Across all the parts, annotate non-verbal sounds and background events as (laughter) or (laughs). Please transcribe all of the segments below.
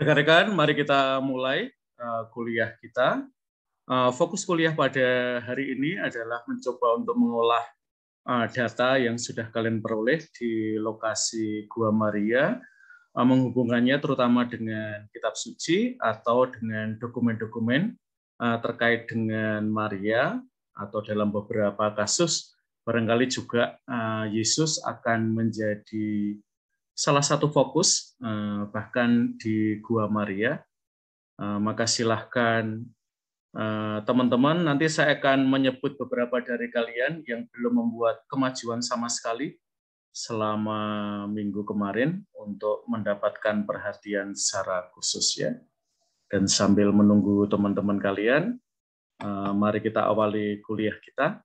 Rekan-rekan, mari kita mulai eh, kuliah kita. Eh, fokus kuliah pada hari ini adalah mencoba untuk mengolah eh, data yang sudah kalian peroleh di lokasi Gua Maria, menghubungkannya terutama dengan kitab suci atau dengan dokumen-dokumen terkait dengan Maria, atau dalam beberapa kasus barangkali juga Yesus akan menjadi salah satu fokus, eh, bahkan di Gua Maria, eh, maka silahkan eh, teman-teman, nanti saya akan menyebut beberapa dari kalian yang belum membuat kemajuan sama sekali selama minggu kemarin untuk mendapatkan perhatian secara khusus ya. Dan sambil menunggu teman-teman kalian, mari kita awali kuliah kita.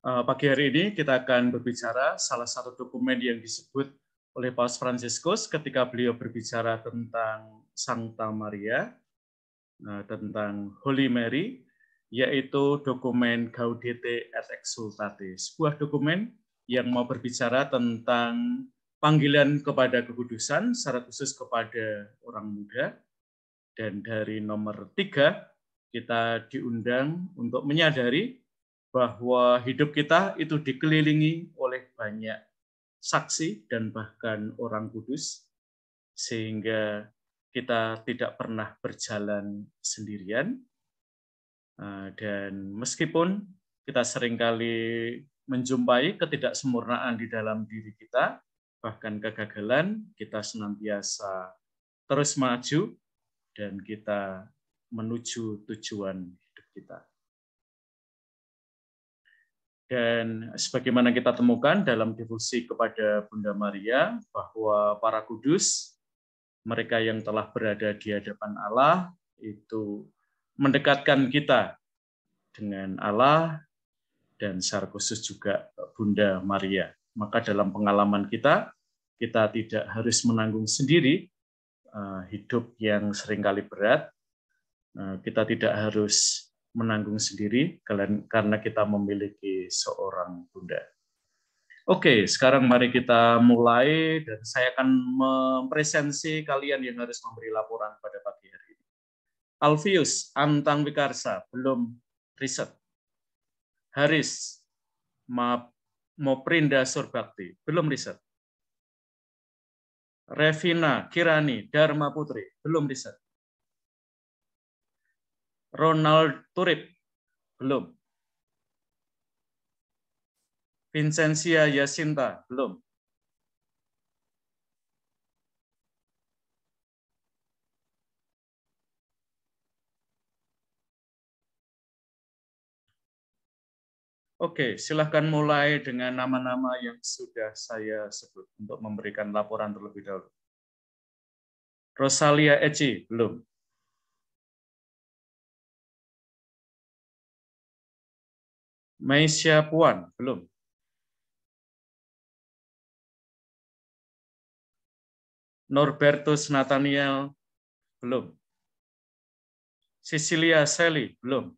Eh, pagi hari ini kita akan berbicara salah satu dokumen yang disebut oleh Paus Franciscus ketika beliau berbicara tentang Santa Maria, eh, tentang Holy Mary, yaitu dokumen Gaudete et Exultate, sebuah dokumen yang mau berbicara tentang panggilan kepada kekudusan, secara khusus kepada orang muda. Dan dari nomor tiga, kita diundang untuk menyadari bahwa hidup kita itu dikelilingi oleh banyak saksi dan bahkan orang kudus, sehingga kita tidak pernah berjalan sendirian. Ah, dan meskipun kita seringkali menjumpai ketidaksempurnaan di dalam diri kita, bahkan kegagalan, kita senantiasa terus maju dan kita menuju tujuan hidup kita. Dan sebagaimana kita temukan dalam devosi kepada Bunda Maria, bahwa para kudus, mereka yang telah berada di hadapan Allah, itu mendekatkan kita dengan Allah, dan secara khusus juga Bunda Maria. Maka dalam pengalaman kita, kita tidak harus menanggung sendiri eh, hidup yang seringkali berat. Eh, kita tidak harus menanggung sendiri karena kita memiliki seorang bunda. Oke, sekarang mari kita mulai dan saya akan mempresensi kalian yang harus memberi laporan pada pagi hari ini. Alfius Antang Wikarsa, belum riset. Haris Moprinda Surbakti, belum riset. Revina Kirani Dharma Putri, belum riset. Ronald Turip belum. Vincencia Yasinta belum. Oke, silahkan mulai dengan nama-nama yang sudah saya sebut untuk memberikan laporan terlebih dahulu. Rosalia Eci, belum. Maisha Puan, belum. Norbertus Nathaniel, belum. Cecilia Sally, belum.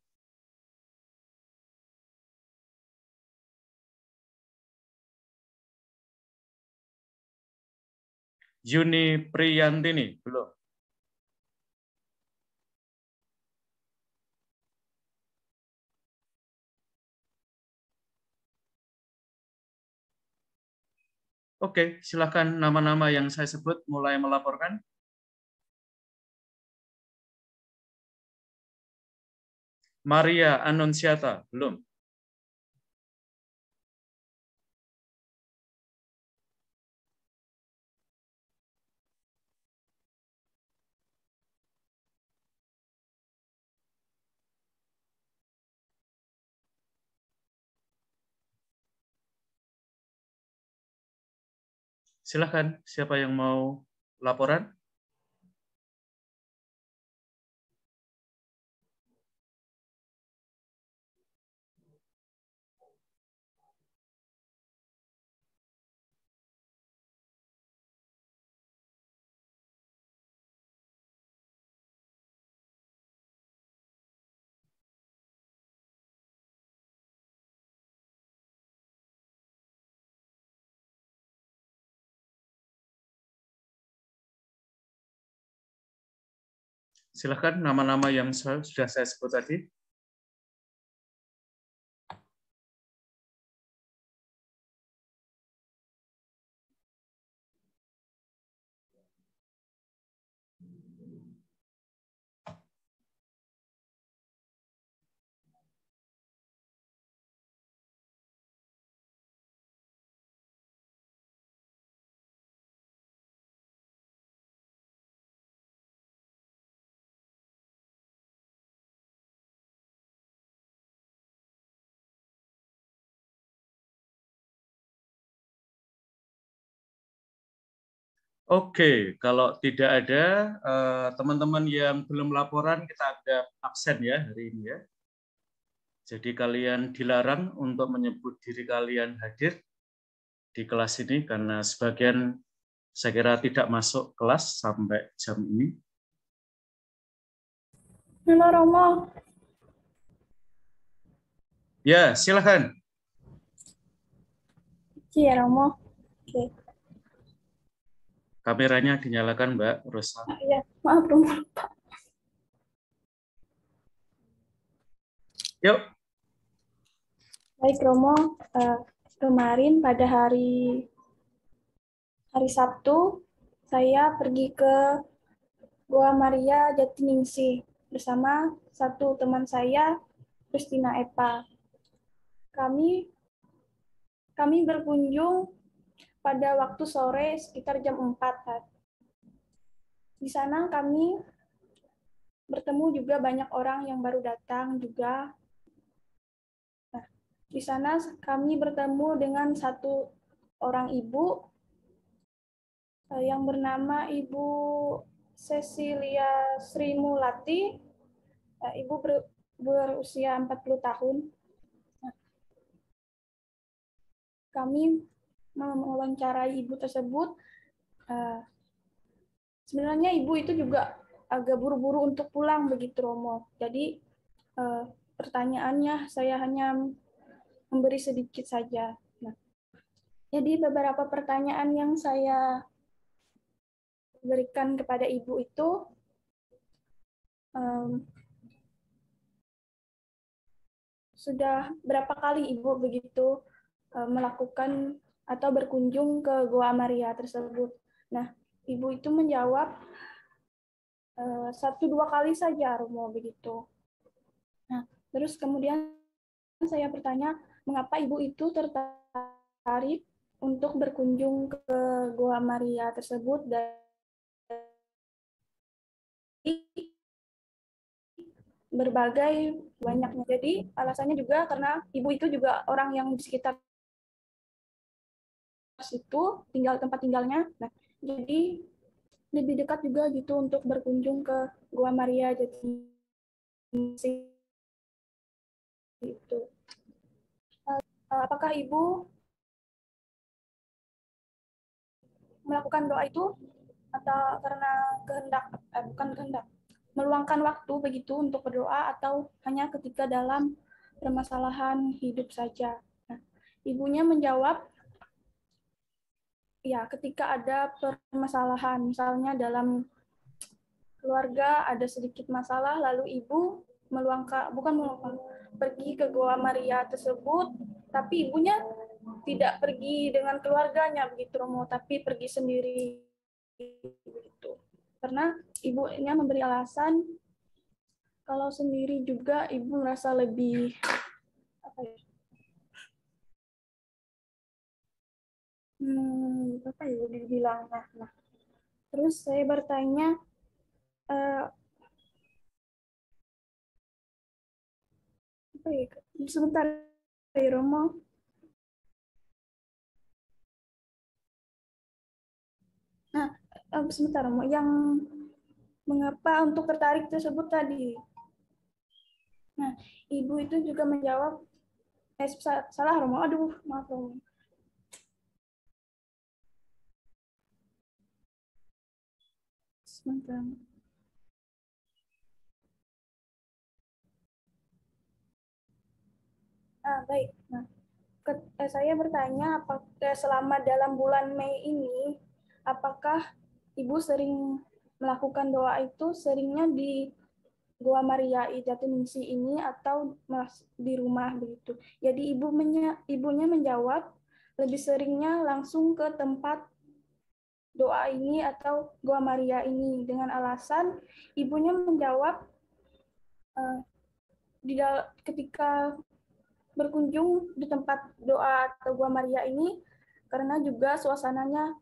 Yuni Priyantini, belum. Oke, silakan nama-nama yang saya sebut mulai melaporkan. Maria Annunziata, belum. Silahkan siapa yang mau laporan? Silahkan nama-nama yang sudah saya sebut tadi. Oke, kalau tidak ada eh, teman-teman yang belum laporan, kita ada absen ya hari ini ya. Jadi kalian dilarang untuk menyebut diri kalian hadir di kelas ini karena sebagian saya kira tidak masuk kelas sampai jam ini. Halo Romo. Ya, silakan. Iya Romo. Oke. Okay. Kameranya dinyalakan Mbak Rosa. iya, maaf rumah lupa. Yuk. Baik Romo, uh, kemarin pada hari hari Sabtu saya pergi ke Goa Maria Jatiningsi bersama satu teman saya, Christina Epa. Kami kami berkunjung pada waktu sore sekitar jam 4. Di sana kami bertemu juga banyak orang yang baru datang juga. Nah, di sana kami bertemu dengan satu orang ibu eh, yang bernama Ibu Cecilia Sri Mulati. Eh, ibu ber, berusia 40 tahun. Nah, kami mewawancarai ibu tersebut, eh, sebenarnya ibu itu juga agak buru-buru untuk pulang begitu Romo. Jadi eh, pertanyaannya saya hanya memberi sedikit saja. Nah, jadi beberapa pertanyaan yang saya berikan kepada ibu itu um, sudah berapa kali ibu begitu eh, melakukan atau berkunjung ke Goa Maria tersebut. Nah, ibu itu menjawab e, satu dua kali saja Romo begitu. Nah, terus kemudian saya bertanya mengapa ibu itu tertarik untuk berkunjung ke Goa Maria tersebut dan berbagai banyaknya. Jadi alasannya juga karena ibu itu juga orang yang di sekitar itu tinggal tempat tinggalnya nah jadi lebih dekat juga gitu untuk berkunjung ke Gua Maria jadi gitu eh, apakah ibu melakukan doa itu atau karena kehendak eh, bukan kehendak meluangkan waktu begitu untuk berdoa atau hanya ketika dalam permasalahan hidup saja. Nah, ibunya menjawab ya ketika ada permasalahan misalnya dalam keluarga ada sedikit masalah lalu ibu meluangkan bukan meluangkan pergi ke Goa Maria tersebut tapi ibunya tidak pergi dengan keluarganya begitu Romo tapi pergi sendiri begitu karena ibunya memberi alasan kalau sendiri juga ibu merasa lebih apa ya, hmm, apa ya udah bilang nah, nah terus saya bertanya uh, apa ya sebentar Romo nah uh, sebentar Romo yang mengapa untuk tertarik tersebut tadi nah ibu itu juga menjawab eh, salah Romo aduh maaf Romo sebentar. Ah, baik. Nah, ke, eh, saya bertanya apakah selama dalam bulan Mei ini apakah Ibu sering melakukan doa itu seringnya di Goa Maria Jatiningsi ini atau di rumah begitu. Jadi ibu ibunya menjawab lebih seringnya langsung ke tempat doa ini atau Goa Maria ini dengan alasan ibunya menjawab uh, di ketika berkunjung di tempat doa atau Goa Maria ini karena juga suasananya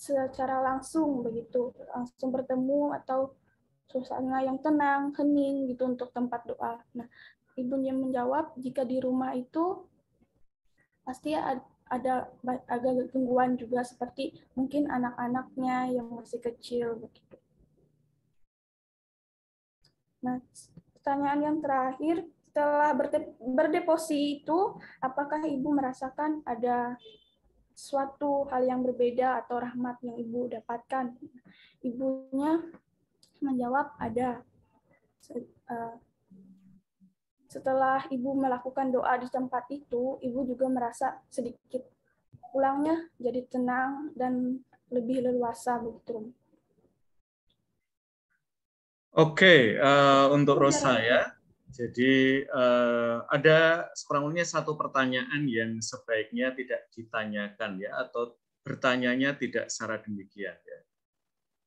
secara langsung begitu langsung bertemu atau suasana yang tenang hening gitu untuk tempat doa. Nah ibunya menjawab jika di rumah itu pasti ada ada agak gangguan juga seperti mungkin anak-anaknya yang masih kecil begitu. Nah, pertanyaan yang terakhir setelah berdeposi itu apakah ibu merasakan ada suatu hal yang berbeda atau rahmat yang ibu dapatkan? Ibunya menjawab ada. Eh, setelah ibu melakukan doa di tempat itu, ibu juga merasa sedikit pulangnya jadi tenang dan lebih leluasa begitu. Oke, okay, uh, eh, untuk Rosa ya. Jadi uh, ada kurang satu pertanyaan yang sebaiknya tidak ditanyakan ya atau bertanyanya tidak secara demikian ya.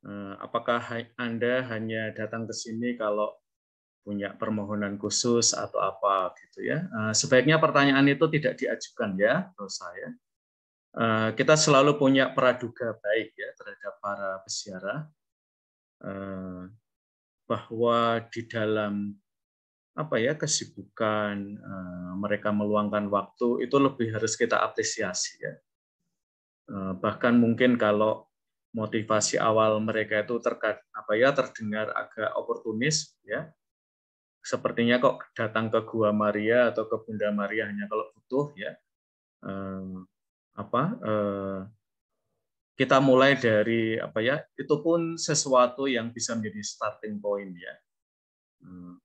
Uh, apakah Anda hanya datang ke sini kalau punya permohonan khusus atau apa gitu ya. Eh, sebaiknya pertanyaan itu tidak diajukan ya, menurut saya. Eh, kita selalu punya praduga baik ya terhadap para peziarah eh, bahwa di dalam apa ya kesibukan mereka meluangkan waktu itu lebih harus kita apresiasi ya. Bahkan mungkin kalau motivasi awal mereka itu terkait apa ya terdengar agak oportunis ya sepertinya kok datang ke gua Maria atau ke Bunda Maria hanya kalau butuh ya eh, apa eh, kita mulai dari apa ya itu pun sesuatu yang bisa menjadi starting point ya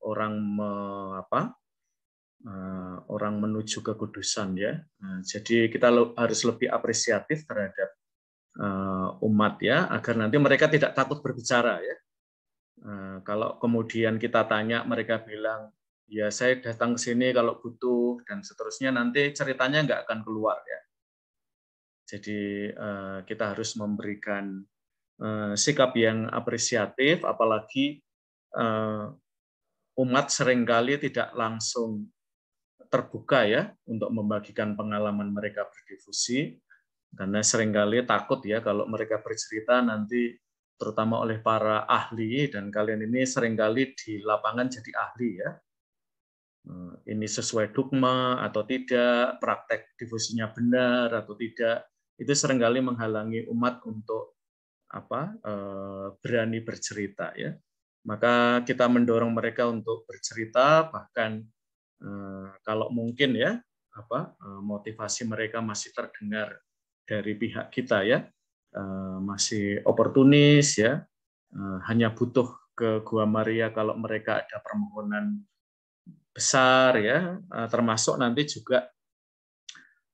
orang me, apa eh, orang menuju kekudusan ya nah, jadi kita harus lebih apresiatif terhadap eh, umat ya agar nanti mereka tidak takut berbicara ya Eh, kalau kemudian kita tanya, mereka bilang, ya saya datang ke sini kalau butuh, dan seterusnya, nanti ceritanya nggak akan keluar. ya. Jadi eh, kita harus memberikan eh, sikap yang apresiatif, apalagi umat seringkali tidak langsung terbuka ya untuk membagikan pengalaman mereka berdifusi karena seringkali takut ya kalau mereka bercerita nanti terutama oleh para ahli dan kalian ini seringkali di lapangan jadi ahli ya. Eh, ini sesuai dogma atau tidak, praktek difusinya benar atau tidak, itu seringkali menghalangi umat untuk apa eh, berani bercerita ya. Maka kita mendorong mereka untuk bercerita bahkan eh, kalau mungkin ya apa motivasi mereka masih terdengar dari pihak kita ya Eh, masih oportunis ya eh, hanya butuh ke Gua Maria kalau mereka ada permohonan besar ya eh, termasuk nanti juga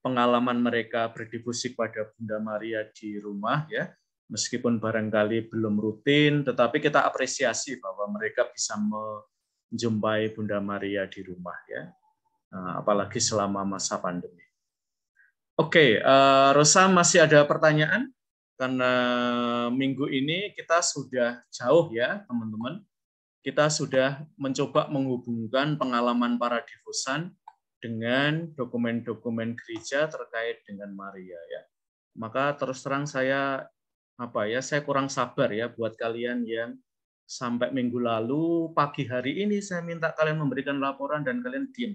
pengalaman mereka berdifusi pada Bunda Maria di rumah ya meskipun barangkali belum rutin tetapi kita apresiasi bahwa mereka bisa menjumpai Bunda Maria di rumah ya apalagi selama masa pandemi. Oke, Rosa masih ada pertanyaan? karena minggu ini kita sudah jauh ya teman-teman. Kita sudah mencoba menghubungkan pengalaman para difusan dengan dokumen-dokumen gereja terkait dengan Maria ya. Maka terus terang saya apa ya, saya kurang sabar ya buat kalian yang sampai minggu lalu pagi hari ini saya minta kalian memberikan laporan dan kalian diam.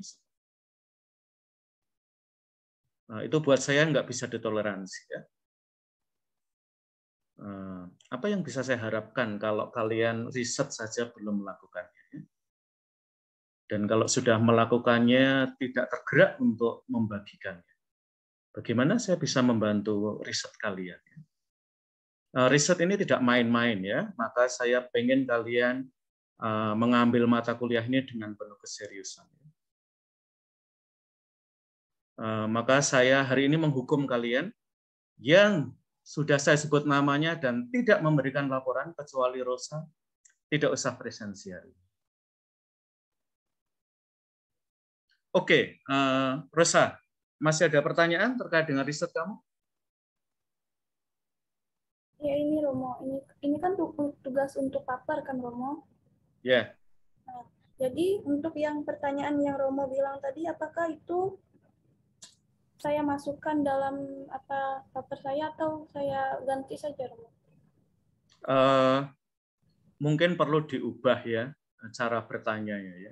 Nah, itu buat saya nggak bisa ditoleransi ya. Eh, apa yang bisa saya harapkan kalau kalian riset saja belum melakukannya ya? dan kalau sudah melakukannya tidak tergerak untuk membagikannya bagaimana saya bisa membantu riset kalian ya? eh, riset ini tidak main-main ya maka saya pengen kalian eh, mengambil mata kuliah ini dengan penuh keseriusan ya. maka saya hari ini menghukum kalian yang sudah saya sebut namanya dan tidak memberikan laporan kecuali Rosa, tidak usah presensial. Oke, eh, Rosa, masih ada pertanyaan terkait dengan riset kamu? Ya ini Romo, ini ini kan tugas untuk paper kan Romo? Ya. Yeah. jadi untuk yang pertanyaan yang Romo bilang tadi, apakah itu saya masukkan dalam apa paper saya atau saya ganti saja Romo? Uh, mungkin perlu diubah ya cara bertanya ya.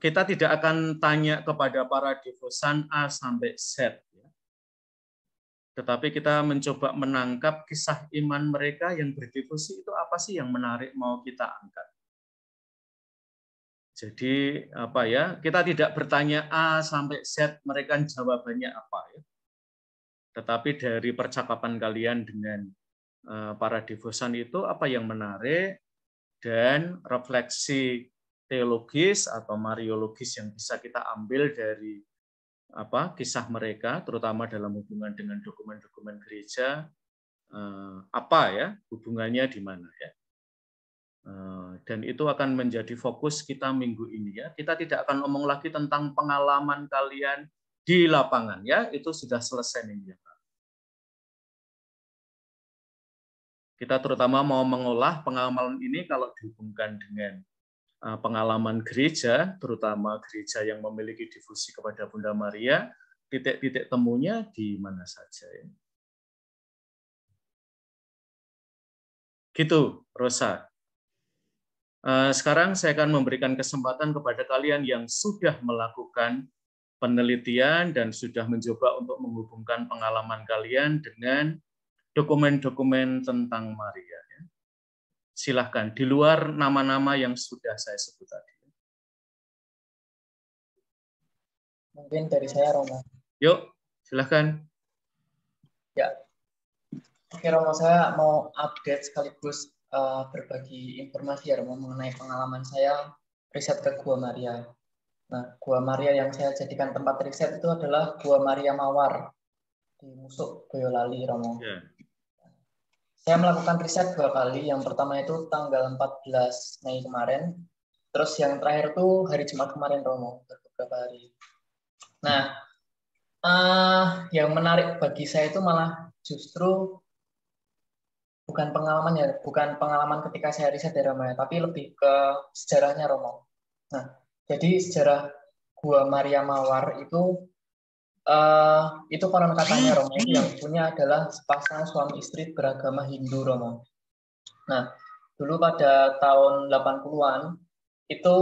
Kita tidak akan tanya kepada para divosan A sampai Z ya. Tetapi kita mencoba menangkap kisah iman mereka yang berdifusi itu apa sih yang menarik mau kita angkat. Jadi apa ya? Kita tidak bertanya A sampai Z mereka jawabannya apa ya. Tetapi dari percakapan kalian dengan eh, para devosan itu apa yang menarik dan refleksi teologis atau mariologis yang bisa kita ambil dari apa kisah mereka terutama dalam hubungan dengan dokumen-dokumen gereja eh, apa ya hubungannya di mana ya Eh, dan itu akan menjadi fokus kita minggu ini ya. Kita tidak akan ngomong lagi tentang pengalaman kalian di lapangan ya. Itu sudah selesai minggu ya. Kita terutama mau mengolah pengalaman ini kalau dihubungkan dengan eh, pengalaman gereja, terutama gereja yang memiliki difusi kepada Bunda Maria, titik-titik temunya di mana saja ya. Gitu, Rosa. Eh, sekarang saya akan memberikan kesempatan kepada kalian yang sudah melakukan penelitian dan sudah mencoba untuk menghubungkan pengalaman kalian dengan dokumen-dokumen tentang Maria. Ya. Silahkan, di luar nama-nama yang sudah saya sebut tadi. Mungkin dari saya, Romo. Yuk, silahkan. Ya. Oke, Romo saya mau update sekaligus uh, berbagi informasi ya Romo mengenai pengalaman saya riset ke Gua Maria. Nah, Gua Maria yang saya jadikan tempat riset itu adalah Gua Maria Mawar di Musuk Boyolali Romo. Yeah. Saya melakukan riset dua kali. Yang pertama itu tanggal 14 Mei kemarin. Terus yang terakhir itu hari Jumat kemarin Romo, beberapa hari. Nah, uh, yang menarik bagi saya itu malah justru bukan pengalaman ya, bukan pengalaman ketika saya riset di ya, Romo ya, tapi lebih ke sejarahnya Romo. Nah, jadi sejarah Gua Maria Mawar itu uh, itu konon katanya Romo yang punya adalah sepasang suami istri beragama Hindu Romo. Nah, dulu pada tahun 80-an itu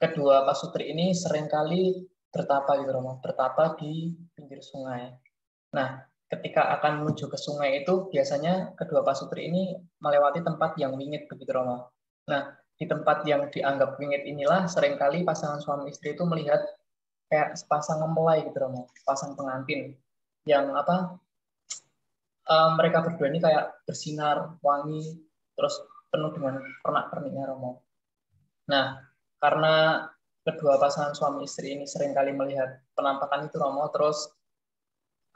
kedua pasutri ini seringkali bertapa gitu Romo, bertapa di pinggir sungai. Nah, ketika akan menuju ke sungai itu biasanya kedua pasutri ini melewati tempat yang wingit begitu Romo. Nah, di tempat yang dianggap wingit inilah seringkali pasangan suami istri itu melihat kayak sepasang mempelai gitu Romo, pasang pengantin yang apa eh, mereka berdua ini kayak bersinar, wangi, terus penuh dengan pernak-perniknya Romo. Nah, karena kedua pasangan suami istri ini seringkali melihat penampakan itu Romo, terus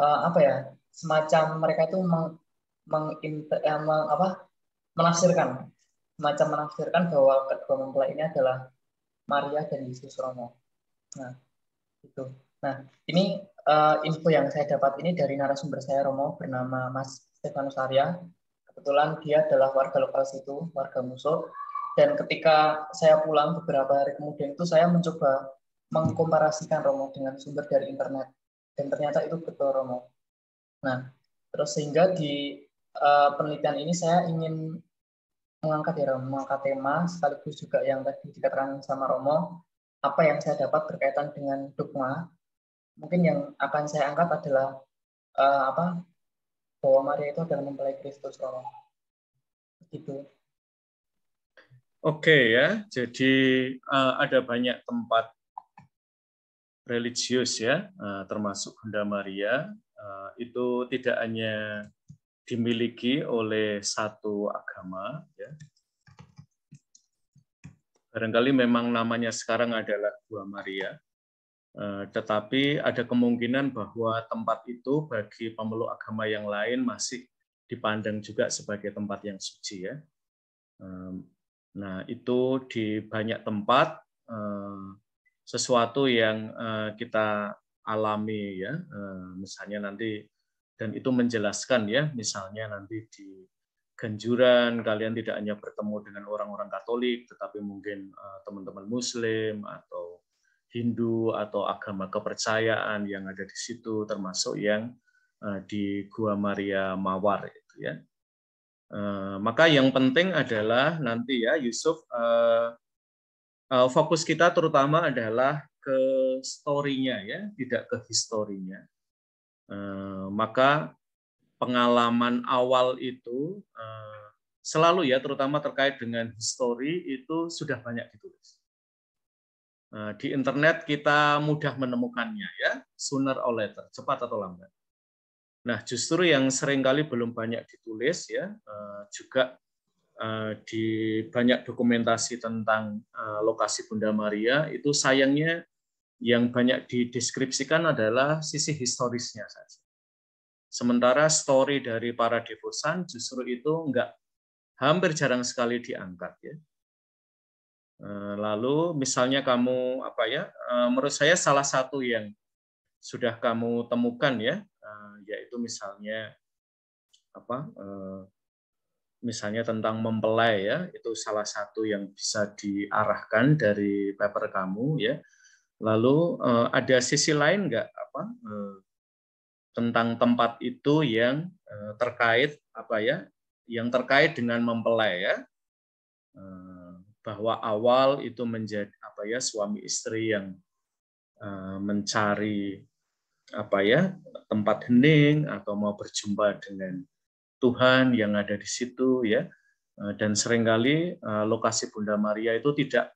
eh, apa ya semacam mereka itu meng, meng, eh, meng apa, menafsirkan semacam menafsirkan bahwa kedua mempelai ini adalah Maria dan Yesus Romo. Nah, itu. Nah, ini uh, info yang saya dapat ini dari narasumber saya Romo bernama Mas Stefanus Arya. Kebetulan dia adalah warga lokal situ, warga Musuh. Dan ketika saya pulang beberapa hari kemudian itu saya mencoba mengkomparasikan Romo dengan sumber dari internet. Dan ternyata itu betul Romo. Nah, terus sehingga di uh, penelitian ini saya ingin mengangkat ya mengangkat tema sekaligus juga yang tadi dikatakan sama Romo apa yang saya dapat berkaitan dengan dogma mungkin yang akan saya angkat adalah uh, apa bahwa Maria itu adalah mempelai Kristus Romo begitu oke okay, ya jadi uh, ada banyak tempat religius ya uh, termasuk Bunda Maria Eh, itu tidak hanya dimiliki oleh satu agama ya. Barangkali memang namanya sekarang adalah Gua Maria, eh, tetapi ada kemungkinan bahwa tempat itu bagi pemeluk agama yang lain masih dipandang juga sebagai tempat yang suci ya. Nah, itu di banyak tempat eh, sesuatu yang kita alami ya eh, misalnya nanti dan itu menjelaskan ya misalnya nanti di Genjuran kalian tidak hanya bertemu dengan orang-orang Katolik tetapi mungkin eh, teman-teman Muslim atau Hindu atau agama kepercayaan yang ada di situ termasuk yang eh, di Gua Maria Mawar itu ya maka yang penting adalah nanti ya Yusuf fokus kita terutama adalah ke storynya ya, tidak ke historinya. Eh, maka pengalaman awal itu eh, selalu ya, terutama terkait dengan histori itu sudah banyak ditulis. Eh, di internet kita mudah menemukannya ya, sooner or later, cepat atau lambat. Nah, justru yang seringkali belum banyak ditulis ya, juga di banyak dokumentasi tentang lokasi Bunda Maria itu sayangnya yang banyak dideskripsikan adalah sisi historisnya saja. Sementara story dari para devosan justru itu enggak hampir jarang sekali diangkat ya. Eh, lalu misalnya kamu apa ya? Eh, menurut saya salah satu yang sudah kamu temukan ya, eh, yaitu misalnya apa? Misalnya tentang mempelai ya, itu salah satu yang bisa diarahkan dari paper kamu ya Lalu eh, ada sisi lain nggak apa eh, tentang tempat itu yang eh, terkait apa ya, yang terkait dengan mempelai ya, bahwa awal itu menjadi apa ya suami istri yang mencari apa ya tempat hening atau mau berjumpa dengan Tuhan yang ada di situ ya dan seringkali lokasi Bunda Maria itu tidak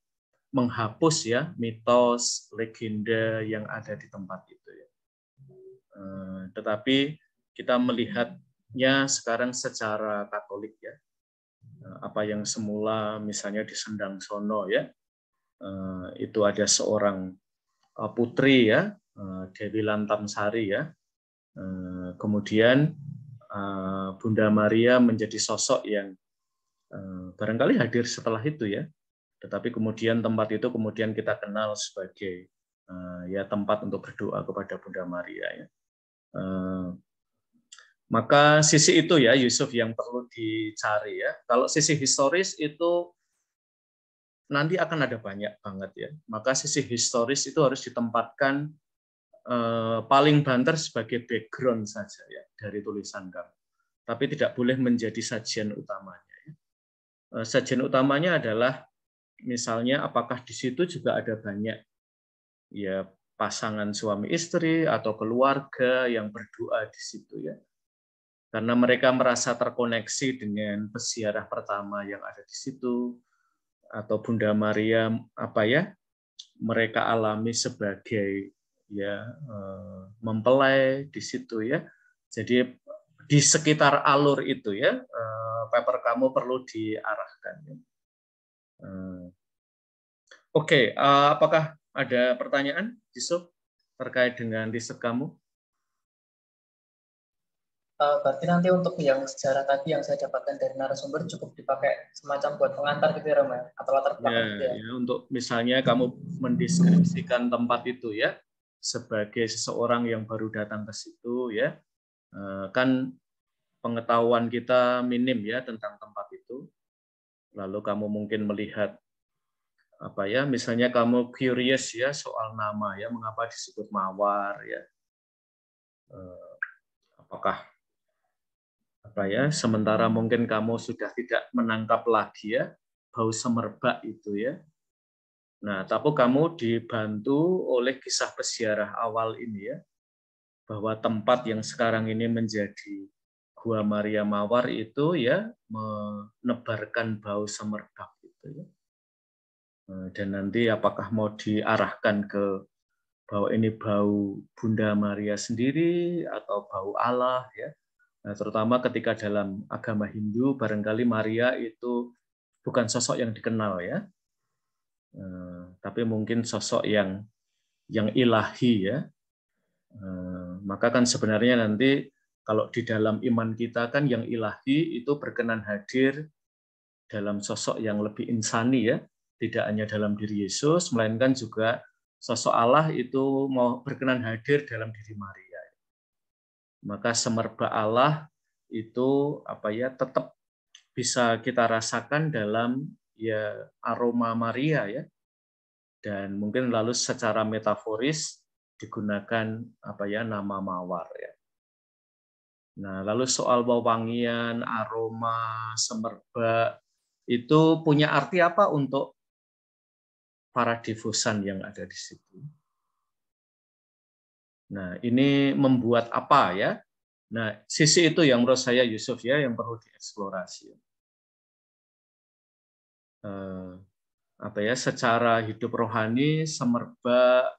menghapus ya mitos legenda yang ada di tempat itu ya. Eh, tetapi kita melihatnya sekarang secara Katolik ya. Eh, apa yang semula misalnya di Sendang Sono ya, eh, itu ada seorang putri ya, Dewi Lantamsari ya. kemudian Bunda Maria menjadi sosok yang barangkali hadir setelah itu ya tetapi kemudian tempat itu kemudian kita kenal sebagai eh, ya tempat untuk berdoa kepada Bunda Maria ya. Eh, maka sisi itu ya Yusuf yang perlu dicari ya. Kalau sisi historis itu nanti akan ada banyak banget ya. Maka sisi historis itu harus ditempatkan eh, paling banter sebagai background saja ya dari tulisan kamu. Tapi tidak boleh menjadi sajian utamanya. Ya. Eh, sajian utamanya adalah misalnya apakah di situ juga ada banyak ya pasangan suami istri atau keluarga yang berdoa di situ ya. Karena mereka merasa terkoneksi dengan peziarah pertama yang ada di situ atau Bunda Maria apa ya mereka alami sebagai ya eh, mempelai di situ ya. Jadi di sekitar alur itu ya eh, paper kamu perlu diarahkan. Ya. Hmm. Oke, okay, uh, eh, apakah ada pertanyaan, Yusuf, terkait dengan riset kamu? Uh, berarti nanti untuk yang sejarah tadi yang saya dapatkan dari narasumber cukup dipakai semacam buat pengantar gitu ya, Roma? Ya? Atau latar belakang ya, gitu ya? Yeah, Untuk misalnya kamu mendeskripsikan tempat itu ya, sebagai seseorang yang baru datang ke situ ya, uh, kan pengetahuan kita minim ya tentang tempat itu lalu kamu mungkin melihat apa ya misalnya kamu curious ya soal nama ya mengapa disebut mawar ya eh, apakah apa ya sementara mungkin kamu sudah tidak menangkap lagi ya bau semerbak itu ya nah tapi kamu dibantu oleh kisah pesiarah awal ini ya bahwa tempat yang sekarang ini menjadi Gua Maria Mawar itu ya menebarkan bau semerbak gitu ya. Nah, dan nanti apakah mau diarahkan ke bahwa ini bau Bunda Maria sendiri atau bau Allah ya. Nah, terutama ketika dalam agama Hindu barangkali Maria itu bukan sosok yang dikenal ya. Eh, tapi mungkin sosok yang yang ilahi ya. Eh, maka kan sebenarnya nanti kalau di dalam iman kita kan yang ilahi itu berkenan hadir dalam sosok yang lebih insani ya, tidak hanya dalam diri Yesus, melainkan juga sosok Allah itu mau berkenan hadir dalam diri Maria. Maka semerbak Allah itu apa ya tetap bisa kita rasakan dalam ya aroma Maria ya dan mungkin lalu secara metaforis digunakan apa ya nama mawar ya Nah, lalu soal wewangian, aroma, semerbak, itu punya arti apa untuk para difusan yang ada di situ? Nah, ini membuat apa ya? Nah, sisi itu yang menurut saya Yusuf ya yang perlu dieksplorasi. Eh, apa ya? Secara hidup rohani, semerbak,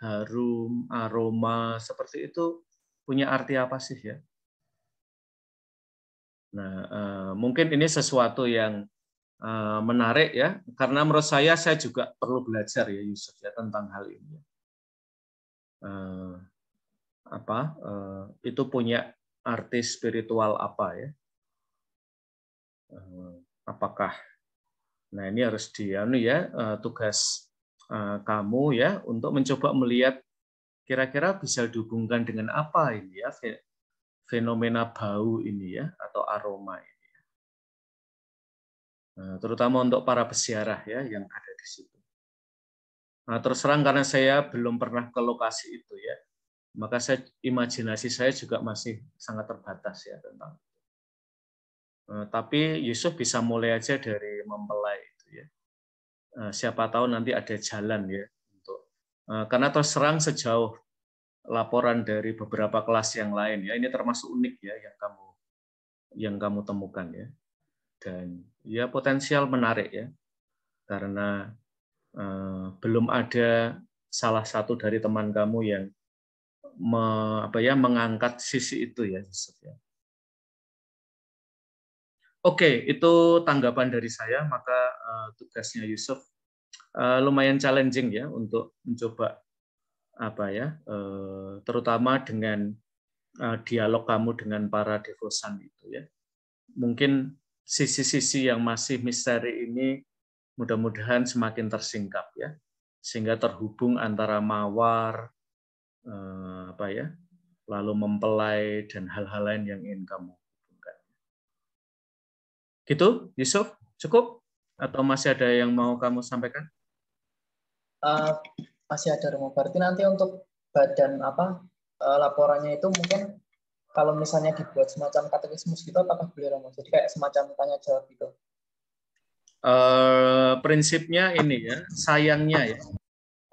harum, aroma seperti itu punya arti apa sih ya? Nah, uh, mungkin ini sesuatu yang uh, menarik ya, karena menurut saya saya juga perlu belajar ya Yusuf ya tentang hal ini. Uh, apa uh, itu punya arti spiritual apa ya? Uh, apakah? Nah ini harus dianu ya uh, tugas uh, kamu ya untuk mencoba melihat kira-kira bisa dihubungkan dengan apa ini ya fenomena bau ini ya atau aroma ini. Ya. Nah, terutama untuk para peziarah ya yang ada di situ. Nah, terus terang karena saya belum pernah ke lokasi itu ya, maka saya imajinasi saya juga masih sangat terbatas ya tentang itu. Nah, tapi Yusuf bisa mulai aja dari mempelai itu ya. Nah, siapa tahu nanti ada jalan ya untuk nah, karena terus terang sejauh laporan dari beberapa kelas yang lain ya ini termasuk unik ya yang kamu yang kamu temukan ya dan ya potensial menarik ya karena eh, belum ada salah satu dari teman kamu yang me, apa ya mengangkat sisi itu ya Yusuf ya Oke, itu tanggapan dari saya. Maka eh, tugasnya Yusuf eh, lumayan challenging ya untuk mencoba apa ya eh, terutama dengan eh, dialog kamu dengan para devosan itu ya mungkin sisi-sisi yang masih misteri ini mudah-mudahan semakin tersingkap ya sehingga terhubung antara mawar eh, apa ya lalu mempelai dan hal-hal lain yang ingin kamu hubungkan gitu Yusuf cukup atau masih ada yang mau kamu sampaikan masih ada rumah Berarti nanti untuk badan apa e, laporannya itu mungkin kalau misalnya dibuat semacam katekismus gitu apakah boleh Romo? Jadi kayak semacam tanya jawab gitu. Uh, prinsipnya ini ya, sayangnya ya.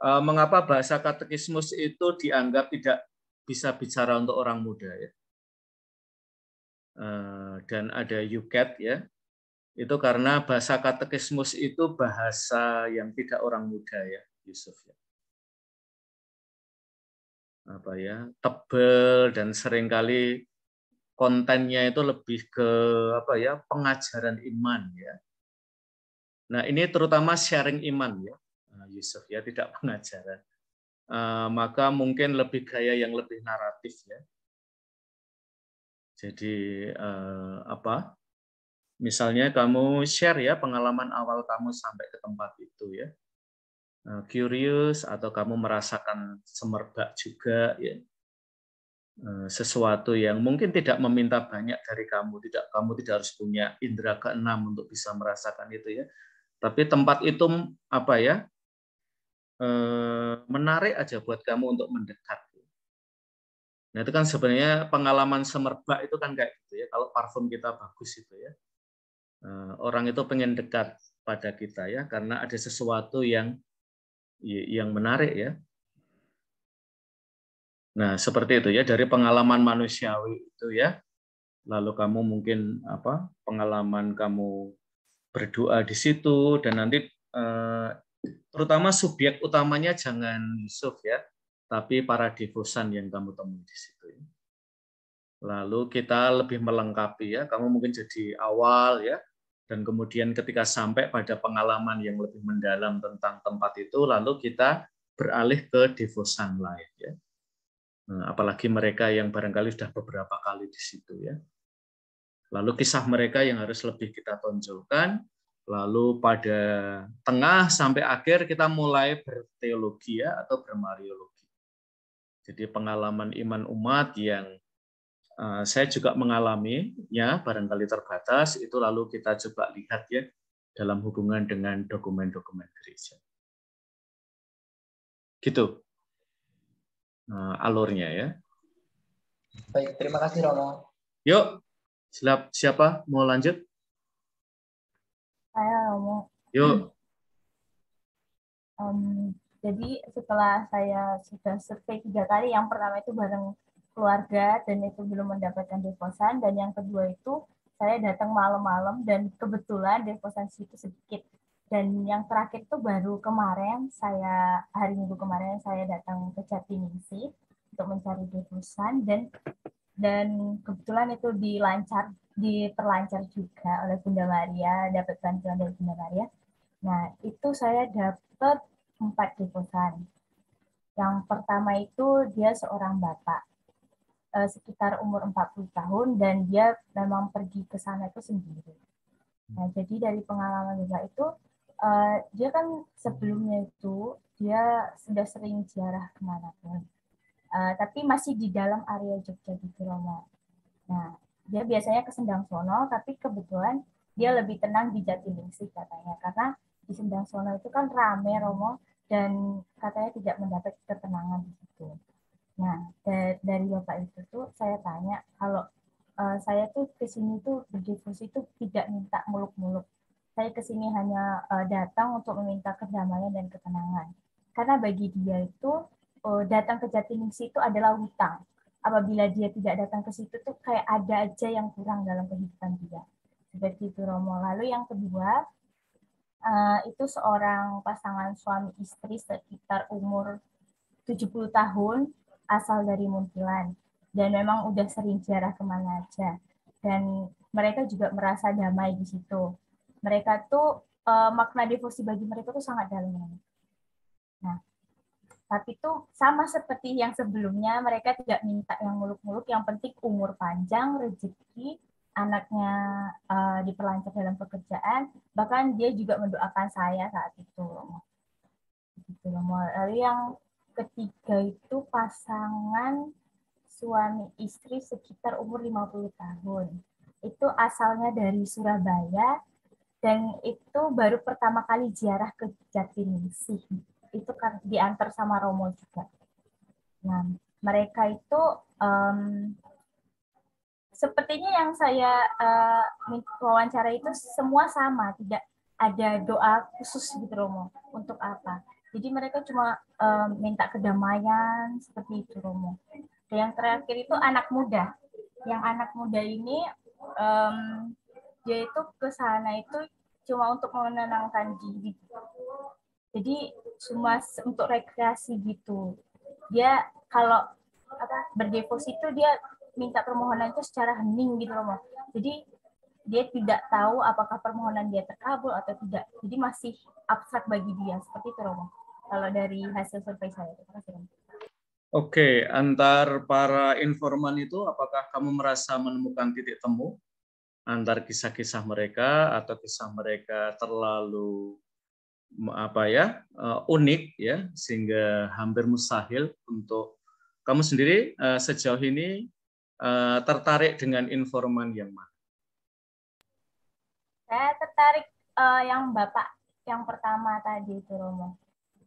Uh, mengapa bahasa katekismus itu dianggap tidak bisa bicara untuk orang muda ya? Uh, dan ada yuket ya. Itu karena bahasa katekismus itu bahasa yang tidak orang muda ya, Yusuf ya apa ya tebel dan seringkali kontennya itu lebih ke apa ya pengajaran iman ya. Nah ini terutama sharing iman ya eh, Yusuf ya tidak (laughs) pengajaran. Uh, maka mungkin lebih gaya yang lebih naratif ya. Jadi uh, apa? Misalnya kamu share ya pengalaman awal kamu sampai ke tempat itu ya. Eh, curious atau kamu merasakan semerbak juga ya eh, sesuatu yang mungkin tidak meminta banyak dari kamu tidak kamu tidak harus punya indera keenam untuk bisa merasakan itu ya tapi tempat itu apa ya eh, menarik aja buat kamu untuk mendekat nah itu kan sebenarnya pengalaman semerbak itu kan kayak gitu ya kalau parfum kita bagus itu ya orang itu pengen dekat pada kita ya karena ada sesuatu yang Iya, yang menarik ya. Nah, seperti itu ya dari pengalaman manusiawi itu ya. Lalu kamu mungkin apa? pengalaman kamu berdoa di situ dan nanti eh, terutama subjek utamanya jangan Yusuf ya, tapi para difusan yang kamu temui di situ. Ya. Lalu kita lebih melengkapi ya, kamu mungkin jadi awal ya, dan kemudian ketika sampai pada pengalaman yang lebih mendalam tentang tempat itu lalu kita beralih ke devosan lain ya nah, apalagi mereka yang barangkali sudah beberapa kali di situ ya lalu kisah mereka yang harus lebih kita tonjolkan lalu pada tengah sampai akhir kita mulai berteologi ya atau bermariologi jadi pengalaman iman umat yang Eh, saya juga mengalami ya barangkali terbatas itu lalu kita coba lihat ya dalam hubungan dengan dokumen-dokumen gereja. Gitu eh, alurnya ya. Baik, terima kasih Romo. Yuk, siap siapa mau lanjut? Saya Romo. Yuk. Um, jadi setelah saya sudah survei tiga kali, yang pertama itu bareng keluarga dan itu belum mendapatkan deposan dan yang kedua itu saya datang malam-malam dan kebetulan deposan situ sedikit dan yang terakhir itu baru kemarin saya hari minggu kemarin saya datang ke Jatiningsi untuk mencari deposan dan dan kebetulan itu dilancar diperlancar juga oleh Bunda Maria dapat bantuan dari Bunda Maria nah itu saya dapat empat deposan yang pertama itu dia seorang bapak uh, sekitar umur 40 tahun dan dia memang pergi ke sana itu sendiri. Nah, jadi dari pengalaman Bella itu uh, dia kan sebelumnya itu dia sudah sering ziarah pun. uh, tapi masih di dalam area Jogja di Romo. Nah, dia biasanya ke Sendang Sono, tapi kebetulan dia lebih tenang di Jatiningsih katanya, karena di Sendang Sono itu kan rame Romo dan katanya tidak mendapat ketenangan di situ. Nah, dari, Bapak itu tuh saya tanya kalau uh, saya tuh ke sini tuh berdifusi tuh tidak minta muluk-muluk. Saya ke sini hanya uh, datang untuk meminta kedamaian dan ketenangan. Karena bagi dia itu uh, datang ke Jatiningsi itu adalah hutang. Apabila dia tidak datang ke situ tuh kayak ada aja yang kurang dalam kehidupan dia. Seperti itu Romo. Lalu yang kedua uh, itu seorang pasangan suami istri sekitar umur 70 tahun asal dari Muntilan dan memang udah sering ziarah kemana aja dan mereka juga merasa damai di situ. Mereka tuh eh, makna devosi bagi mereka tuh sangat dalam. Nah, tapi tuh sama seperti yang sebelumnya mereka tidak minta yang muluk-muluk. Yang penting umur panjang, rezeki, anaknya uh, diperlancar dalam pekerjaan. Bahkan dia juga mendoakan saya saat itu. Gitu Lalu yang ketiga itu pasangan suami istri sekitar umur 50 tahun. Itu asalnya dari Surabaya dan itu baru pertama kali ziarah ke Jatiningsih. Itu kan diantar sama Romo juga. Nah, mereka itu um, sepertinya yang saya uh, wawancara itu semua sama, tidak ada doa khusus gitu Romo untuk apa. Jadi mereka cuma um, minta kedamaian seperti itu Romo. Dan yang terakhir itu anak muda. Yang anak muda ini um, dia itu ke sana itu cuma untuk menenangkan diri. Jadi cuma untuk rekreasi gitu. Dia kalau apa, itu dia minta permohonan itu secara hening gitu Romo. Jadi dia tidak tahu apakah permohonan dia terkabul atau tidak. Jadi masih abstrak bagi dia seperti itu Romo kalau dari hasil survei saya. Terima kasih. Oke, antar para informan itu apakah kamu merasa menemukan titik temu antar kisah-kisah mereka atau kisah mereka terlalu apa ya eh, unik ya sehingga hampir mustahil untuk kamu sendiri eh, sejauh ini eh, tertarik dengan informan yang mana? Saya tertarik yang bapak yang pertama tadi itu Romo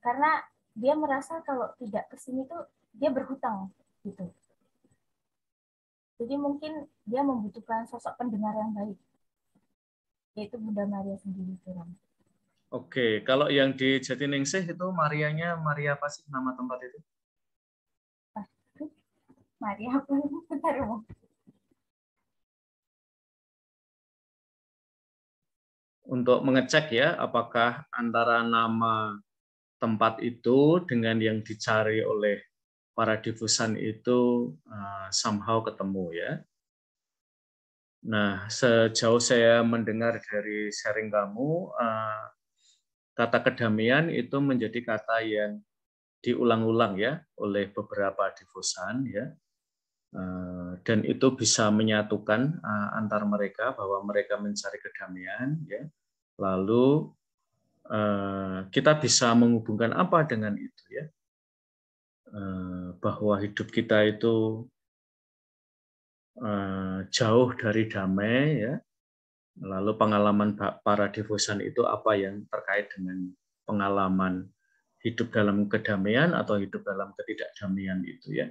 karena dia merasa kalau tidak kesini tuh dia berhutang gitu. Jadi mungkin dia membutuhkan sosok pendengar yang baik, yaitu Bunda Maria sendiri. Kurang. Gitu, Oke, kalau yang di Jatiningsih itu Marianya Maria apa sih nama tempat itu? Maria apa? (laughs) Bentar, Untuk mengecek ya, apakah antara nama tempat itu dengan yang dicari oleh para difusan itu uh, somehow ketemu ya. Nah, sejauh saya mendengar dari sharing kamu, eh, kata kedamaian itu menjadi kata yang diulang-ulang ya oleh beberapa difusan ya. Eh, dan itu bisa menyatukan uh, antar mereka bahwa mereka mencari kedamaian ya. Lalu Eh, kita bisa menghubungkan apa dengan itu ya eh, bahwa hidup kita itu eh, jauh dari damai ya lalu pengalaman para devosan itu apa yang terkait dengan pengalaman hidup dalam kedamaian atau hidup dalam ketidakdamaian itu ya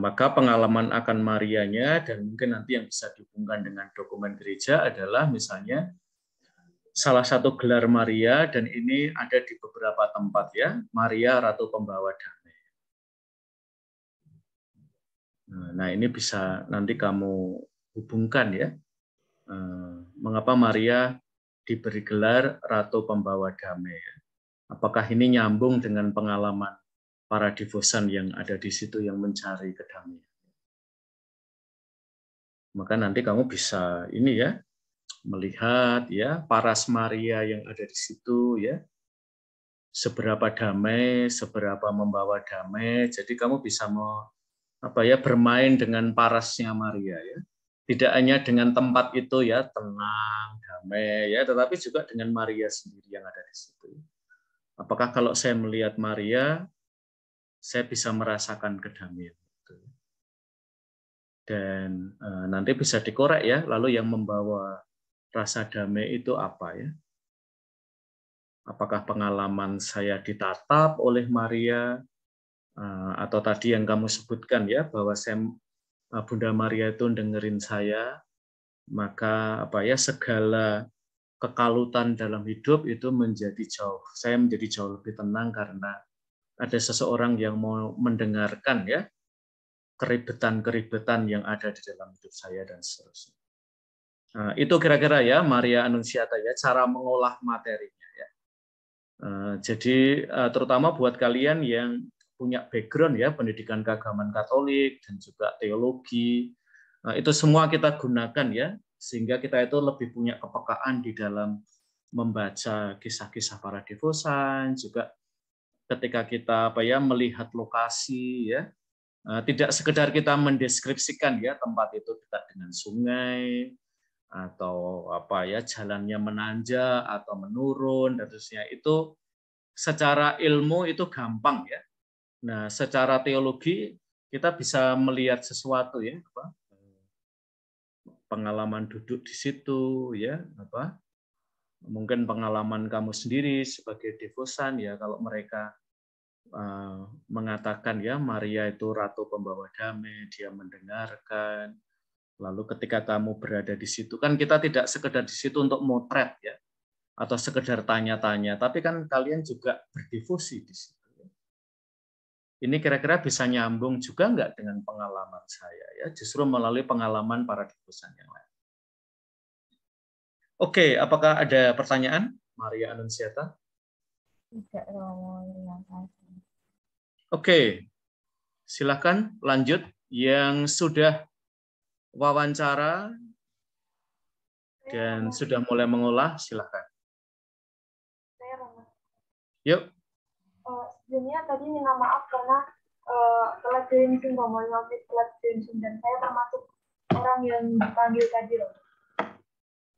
maka pengalaman akan Marianya dan mungkin nanti yang bisa dihubungkan dengan dokumen gereja adalah misalnya salah satu gelar Maria dan ini ada di beberapa tempat ya. Maria Ratu Pembawa Damai. Nah, nah ini bisa nanti kamu hubungkan ya. Eh, mengapa Maria diberi gelar Ratu Pembawa Damai? Ya? Apakah ini nyambung dengan pengalaman para divosan yang ada di situ yang mencari kedamaian? Maka nanti kamu bisa ini ya, melihat ya paras Maria yang ada di situ ya seberapa damai, seberapa membawa damai. Jadi kamu bisa mau apa ya bermain dengan parasnya Maria ya. Tidak hanya dengan tempat itu ya tenang, damai ya, tetapi juga dengan Maria sendiri yang ada di situ. Apakah kalau saya melihat Maria, saya bisa merasakan kedamaian itu. Dan eh, nanti bisa dikorek ya, lalu yang membawa rasa damai itu apa ya? Apakah pengalaman saya ditatap oleh Maria eh, atau tadi yang kamu sebutkan ya bahwa saya eh, Bunda Maria itu dengerin saya, maka apa ya segala kekalutan dalam hidup itu menjadi jauh. Saya menjadi jauh lebih tenang karena ada seseorang yang mau mendengarkan ya keribetan-keribetan yang ada di dalam hidup saya dan seterusnya. Nah, itu kira-kira ya Maria Annunziata ya cara mengolah materinya ya. Eh, jadi eh, terutama buat kalian yang punya background ya pendidikan keagamaan Katolik dan juga teologi eh, itu semua kita gunakan ya sehingga kita itu lebih punya kepekaan di dalam membaca kisah-kisah para devosan juga ketika kita apa ya melihat lokasi ya tidak sekedar kita mendeskripsikan ya tempat itu dekat dengan sungai atau apa ya jalannya menanjak atau menurun dan seterusnya itu secara ilmu itu gampang ya. Nah, secara teologi kita bisa melihat sesuatu ya, apa? pengalaman duduk di situ ya, apa? mungkin pengalaman kamu sendiri sebagai devosan ya kalau mereka uh, mengatakan ya Maria itu ratu pembawa damai, dia mendengarkan, Lalu ketika kamu berada di situ, kan kita tidak sekedar di situ untuk motret ya, atau sekedar tanya-tanya, tapi kan kalian juga berdifusi di situ. Ini kira-kira bisa nyambung juga nggak dengan pengalaman saya ya, justru melalui pengalaman para difusan yang lain. Oke, apakah ada pertanyaan, Maria Anunsiata? Tidak, Romo. Oke, silakan lanjut yang sudah wawancara dan sudah mulai mengolah, silahkan. Yuk. Eh, sebelumnya tadi minta maaf karena uh, eh, telah mau Pak telat join joinsing dan saya termasuk orang yang dipanggil tadi loh.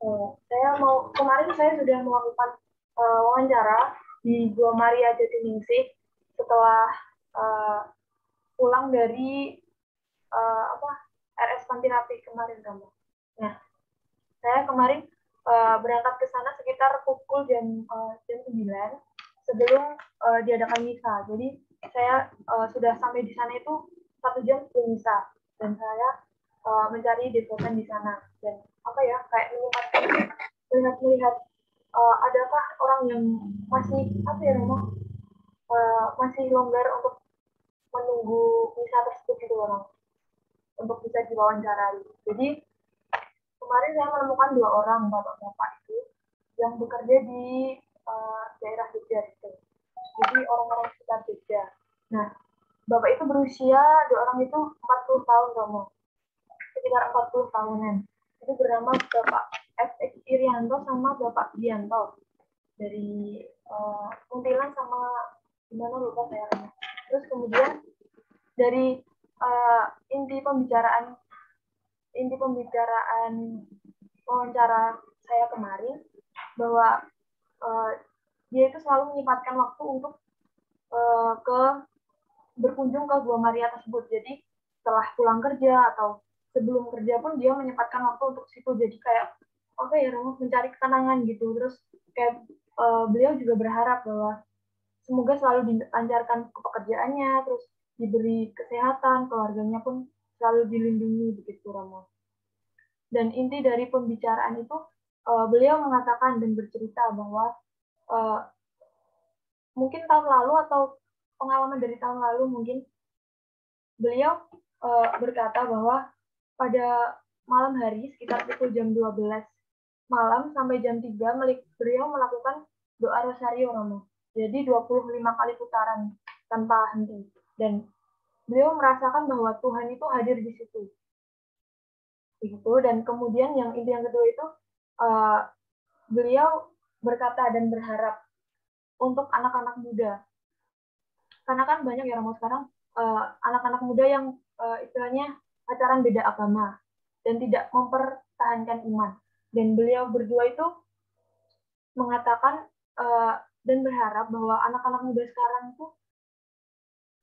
Eh, saya mau kemarin saya sudah melakukan wawancara di Gua Maria Jatiningsih setelah pulang dari apa RS Rapi kemarin kamu. Nah, saya kemarin uh, berangkat ke sana sekitar pukul jam uh, jam 9 sebelum uh, diadakan misa. Jadi saya uh, sudah sampai di sana itu satu jam sebelum misa dan saya uh, mencari devotion di sana dan apa ya kayak menyempatkan melihat-melihat uh, adakah orang yang masih apa ya rumah uh, masih longgar untuk menunggu misa tersebut gitu orang untuk bisa diwawancarai. Jadi kemarin saya menemukan dua orang bapak-bapak itu yang bekerja di uh, daerah Jogja itu. Jadi orang-orang sekitar Jogja. Nah, bapak itu berusia dua orang itu 40 tahun Romo. Sekitar 40 tahunan. Itu bernama Bapak FX Irianto sama Bapak Dianto dari uh, Kuntilan sama gimana lupa saya. Terus kemudian dari uh, inti pembicaraan inti pembicaraan wawancara saya kemarin bahwa uh, dia itu selalu menyempatkan waktu untuk uh, ke berkunjung ke Gua Maria tersebut. Jadi setelah pulang kerja atau sebelum kerja pun dia menyempatkan waktu untuk situ. Jadi kayak oke okay, ya mencari ketenangan gitu. Terus kayak uh, beliau juga berharap bahwa semoga selalu dilancarkan ke pekerjaannya. Terus diberi kesehatan, keluarganya pun selalu dilindungi begitu Romo. Dan inti dari pembicaraan itu eh, beliau mengatakan dan bercerita bahwa eh, mungkin tahun lalu atau pengalaman dari tahun lalu mungkin beliau eh, berkata bahwa pada malam hari sekitar pukul jam 12 malam sampai jam 3 beliau melakukan doa rosario Romo. Jadi 25 kali putaran tanpa henti dan beliau merasakan bahwa Tuhan itu hadir di situ itu dan kemudian yang inti yang kedua itu uh, beliau berkata dan berharap untuk anak-anak muda karena kan banyak ya Ramo sekarang eh, anak-anak uh, muda yang uh, istilahnya pacaran beda agama dan tidak mempertahankan iman dan beliau berdua itu mengatakan uh, dan berharap bahwa anak-anak muda sekarang tuh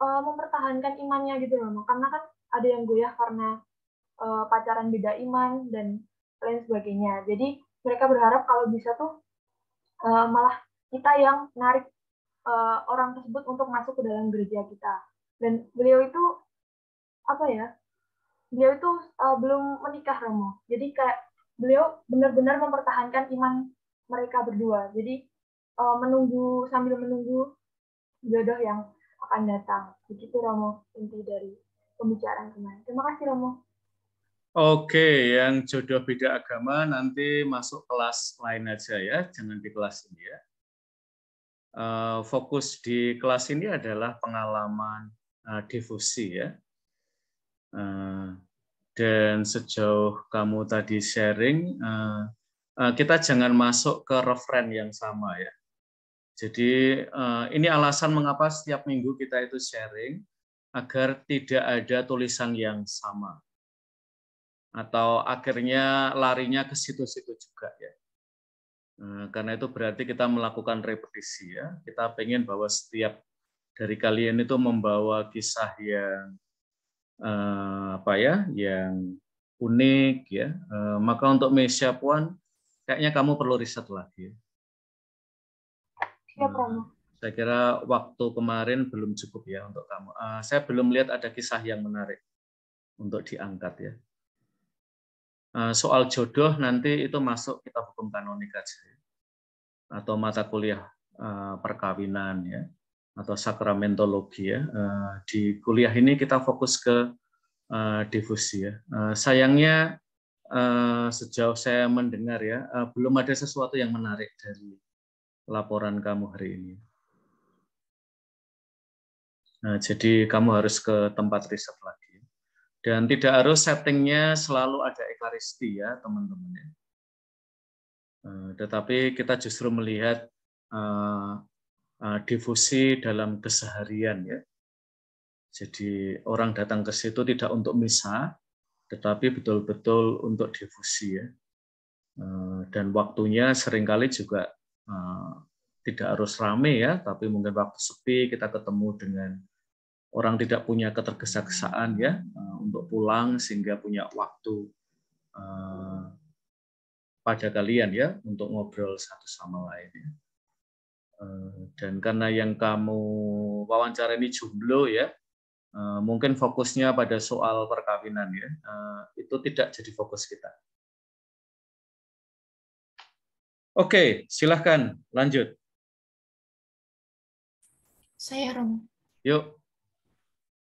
uh, mempertahankan imannya gitu loh karena kan ada yang goyah karena uh, pacaran beda iman dan lain sebagainya jadi mereka berharap kalau bisa tuh uh, malah kita yang narik uh, orang tersebut untuk masuk ke dalam gereja kita dan beliau itu apa ya beliau itu uh, belum menikah Romo jadi kayak beliau benar-benar mempertahankan iman mereka berdua jadi uh, menunggu sambil menunggu jodoh yang akan datang. Begitu Romo inti dari pembicaraan kemarin. Terima kasih Romo. Oke, yang jodoh beda agama nanti masuk kelas lain aja ya, jangan di kelas ini ya. Eh, fokus di kelas ini adalah pengalaman eh, difusi ya. Eh, dan sejauh kamu tadi sharing, kita jangan masuk ke referen yang sama ya. Jadi eh, ini alasan mengapa setiap minggu kita itu sharing agar tidak ada tulisan yang sama atau akhirnya larinya ke situ-situ juga ya. Eh, karena itu berarti kita melakukan repetisi ya. Kita pengen bahwa setiap dari kalian itu membawa kisah yang eh, apa ya, yang unik ya. maka untuk Mesia Puan, kayaknya kamu perlu riset lagi. Ya, Romo. Hmm. Saya kira waktu kemarin belum cukup ya untuk kamu. Uh, saya belum lihat ada kisah yang menarik untuk diangkat ya. Uh, soal jodoh nanti itu masuk kita hukum kanonik aja ya. atau mata kuliah uh, perkawinan ya atau sakramentologi ya. Uh, di kuliah ini kita fokus ke uh, difusi ya. Uh, sayangnya uh, sejauh saya mendengar ya uh, belum ada sesuatu yang menarik dari laporan kamu hari ini. Nah, jadi kamu harus ke tempat riset lagi. Dan tidak harus settingnya selalu ada ekaristi ya, teman-teman. Ya. Eh, tetapi kita justru melihat uh, uh, difusi dalam keseharian ya. Jadi orang datang ke situ tidak untuk misa, tetapi betul-betul untuk difusi ya. Dan waktunya seringkali juga Eh, tidak harus rame ya, tapi mungkin waktu sepi kita ketemu dengan orang tidak punya ketergesa-gesaan ya eh, untuk pulang sehingga punya waktu eh, pada kalian ya untuk ngobrol satu sama lain ya. Dan karena yang kamu wawancara ini jomblo ya, mungkin fokusnya pada soal perkawinan ya, itu tidak jadi fokus kita. Oke, silahkan lanjut. Saya Rom. Yuk.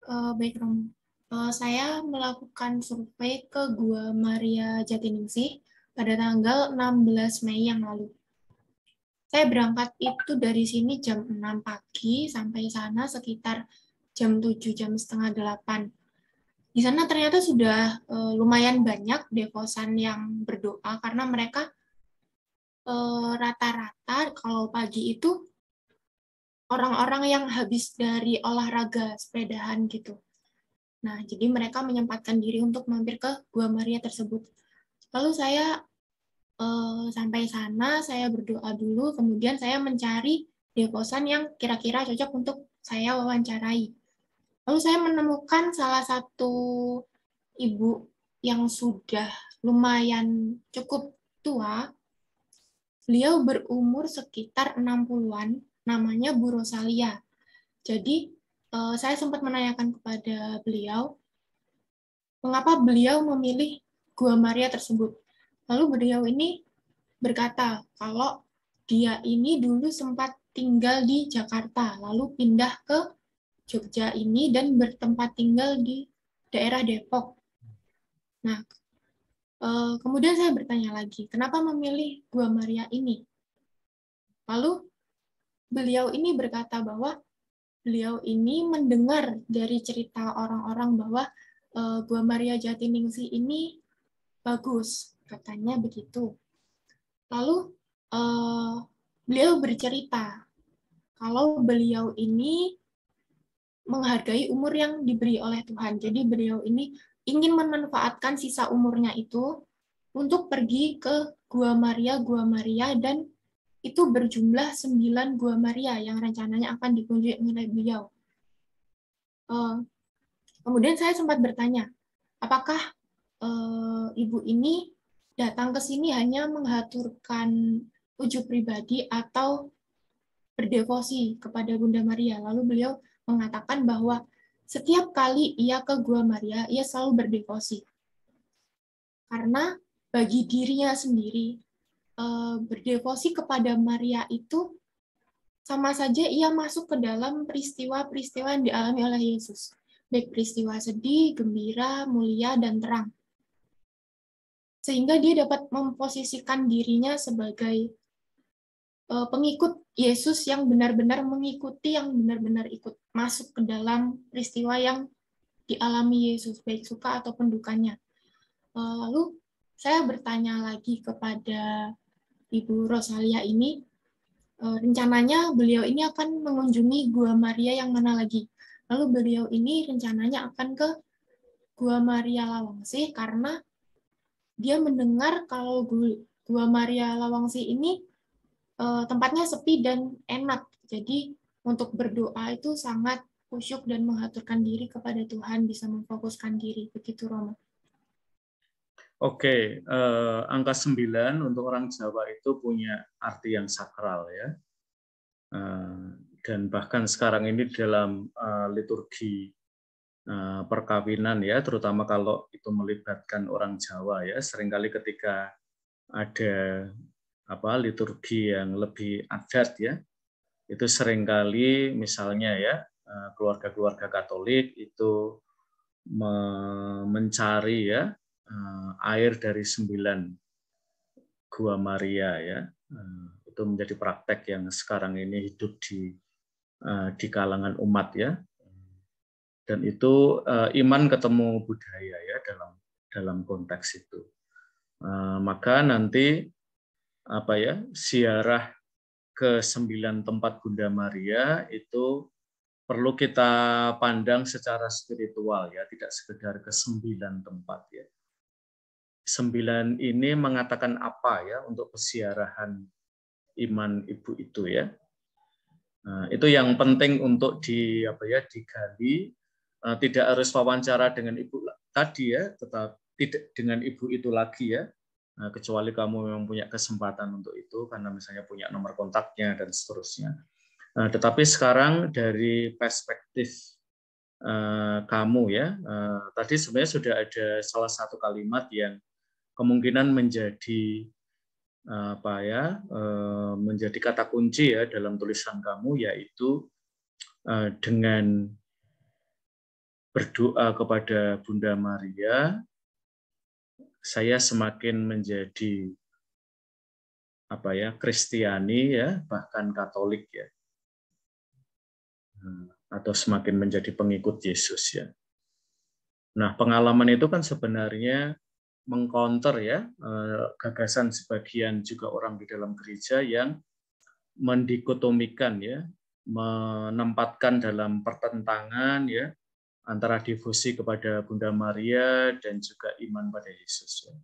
Uh, baik Rom. Uh, saya melakukan survei ke Gua Maria Jatiningsi pada tanggal 16 Mei yang lalu. Saya berangkat itu dari sini jam 6 pagi sampai sana sekitar jam 7, jam setengah 8. Di sana ternyata sudah eh, lumayan banyak devosan yang berdoa karena mereka Eh, rata-rata kalau pagi itu orang-orang yang habis dari olahraga sepedahan gitu. Nah, jadi mereka menyempatkan diri untuk mampir ke Gua Maria tersebut. Lalu saya uh, sampai sana, saya berdoa dulu, kemudian saya mencari deposan yang kira-kira cocok untuk saya wawancarai. Lalu saya menemukan salah satu ibu yang sudah lumayan cukup tua, Beliau berumur sekitar 60-an, namanya Bu Rosalia. Jadi, eh, saya sempat menanyakan kepada beliau, mengapa beliau memilih Gua Maria tersebut. Lalu beliau ini berkata kalau dia ini dulu sempat tinggal di Jakarta, lalu pindah ke Jogja ini dan bertempat tinggal di daerah Depok. Nah, Eh, kemudian saya bertanya lagi, kenapa memilih Gua Maria ini? Lalu beliau ini berkata bahwa beliau ini mendengar dari cerita orang-orang bahwa e, Gua Maria Jatiningsi ini bagus, katanya begitu. Lalu e, beliau bercerita kalau beliau ini menghargai umur yang diberi oleh Tuhan. Jadi beliau ini ingin memanfaatkan sisa umurnya itu untuk pergi ke Gua Maria, Gua Maria, dan itu berjumlah sembilan Gua Maria yang rencananya akan dikunjungi oleh beliau. Eh, kemudian saya sempat bertanya, apakah eh, ibu ini datang ke sini hanya menghaturkan ujub pribadi atau berdevosi kepada Bunda Maria? Lalu beliau mengatakan bahwa setiap kali ia ke Gua Maria, ia selalu berdevosi. Karena bagi dirinya sendiri, eh, berdevosi kepada Maria itu sama saja ia masuk ke dalam peristiwa-peristiwa yang dialami oleh Yesus. Baik peristiwa sedih, gembira, mulia, dan terang. Sehingga dia dapat memposisikan dirinya sebagai eh, pengikut Yesus yang benar-benar mengikuti, yang benar-benar ikut masuk ke dalam peristiwa yang dialami Yesus, baik suka ataupun dukanya. Eh, lalu saya bertanya lagi kepada Ibu Rosalia ini, eh, rencananya beliau ini akan mengunjungi Gua Maria yang mana lagi. Lalu beliau ini rencananya akan ke Gua Maria Lawangsi karena dia mendengar kalau Gua Maria Lawangsi ini Eh, tempatnya sepi dan enak. Jadi untuk berdoa itu sangat khusyuk dan mengaturkan diri kepada Tuhan, bisa memfokuskan diri. Begitu, Romo. Oke, eh, angka 9 untuk orang Jawa itu punya arti yang sakral ya. Eh, dan bahkan sekarang ini dalam eh, liturgi perkawinan ya, terutama kalau itu melibatkan orang Jawa ya, seringkali ketika ada apa liturgi yang lebih adat ya itu seringkali misalnya ya eh, keluarga-keluarga Katolik itu mencari ya eh, air dari sembilan gua Maria ya eh, itu menjadi praktek yang sekarang ini hidup di di kalangan umat ya dan itu iman ketemu budaya ya dalam dalam konteks itu maka nanti apa ya siarah ke sembilan tempat Bunda Maria itu perlu kita pandang secara spiritual ya, tidak sekedar ke sembilan tempat ya. Sembilan ini mengatakan apa ya untuk kesiarahan iman ibu itu ya. Nah, itu yang penting untuk di apa ya digali. Nah, tidak harus wawancara dengan ibu tadi ya, tetap tidak dengan ibu itu lagi ya, Eh, kecuali kamu memang punya kesempatan untuk itu karena misalnya punya nomor kontaknya dan seterusnya. Eh, tetapi sekarang dari perspektif eh, kamu ya, tadi sebenarnya sudah ada salah satu kalimat yang kemungkinan menjadi apa ya menjadi kata kunci ya dalam tulisan kamu yaitu dengan berdoa kepada Bunda Maria saya semakin menjadi apa ya Kristiani ya bahkan Katolik ya hmm, atau semakin menjadi pengikut Yesus ya. Nah pengalaman itu kan sebenarnya mengcounter ya eh, gagasan sebagian juga orang di dalam gereja yang mendikotomikan ya menempatkan dalam pertentangan ya antara devosi kepada Bunda Maria dan juga iman pada Yesus. Ya.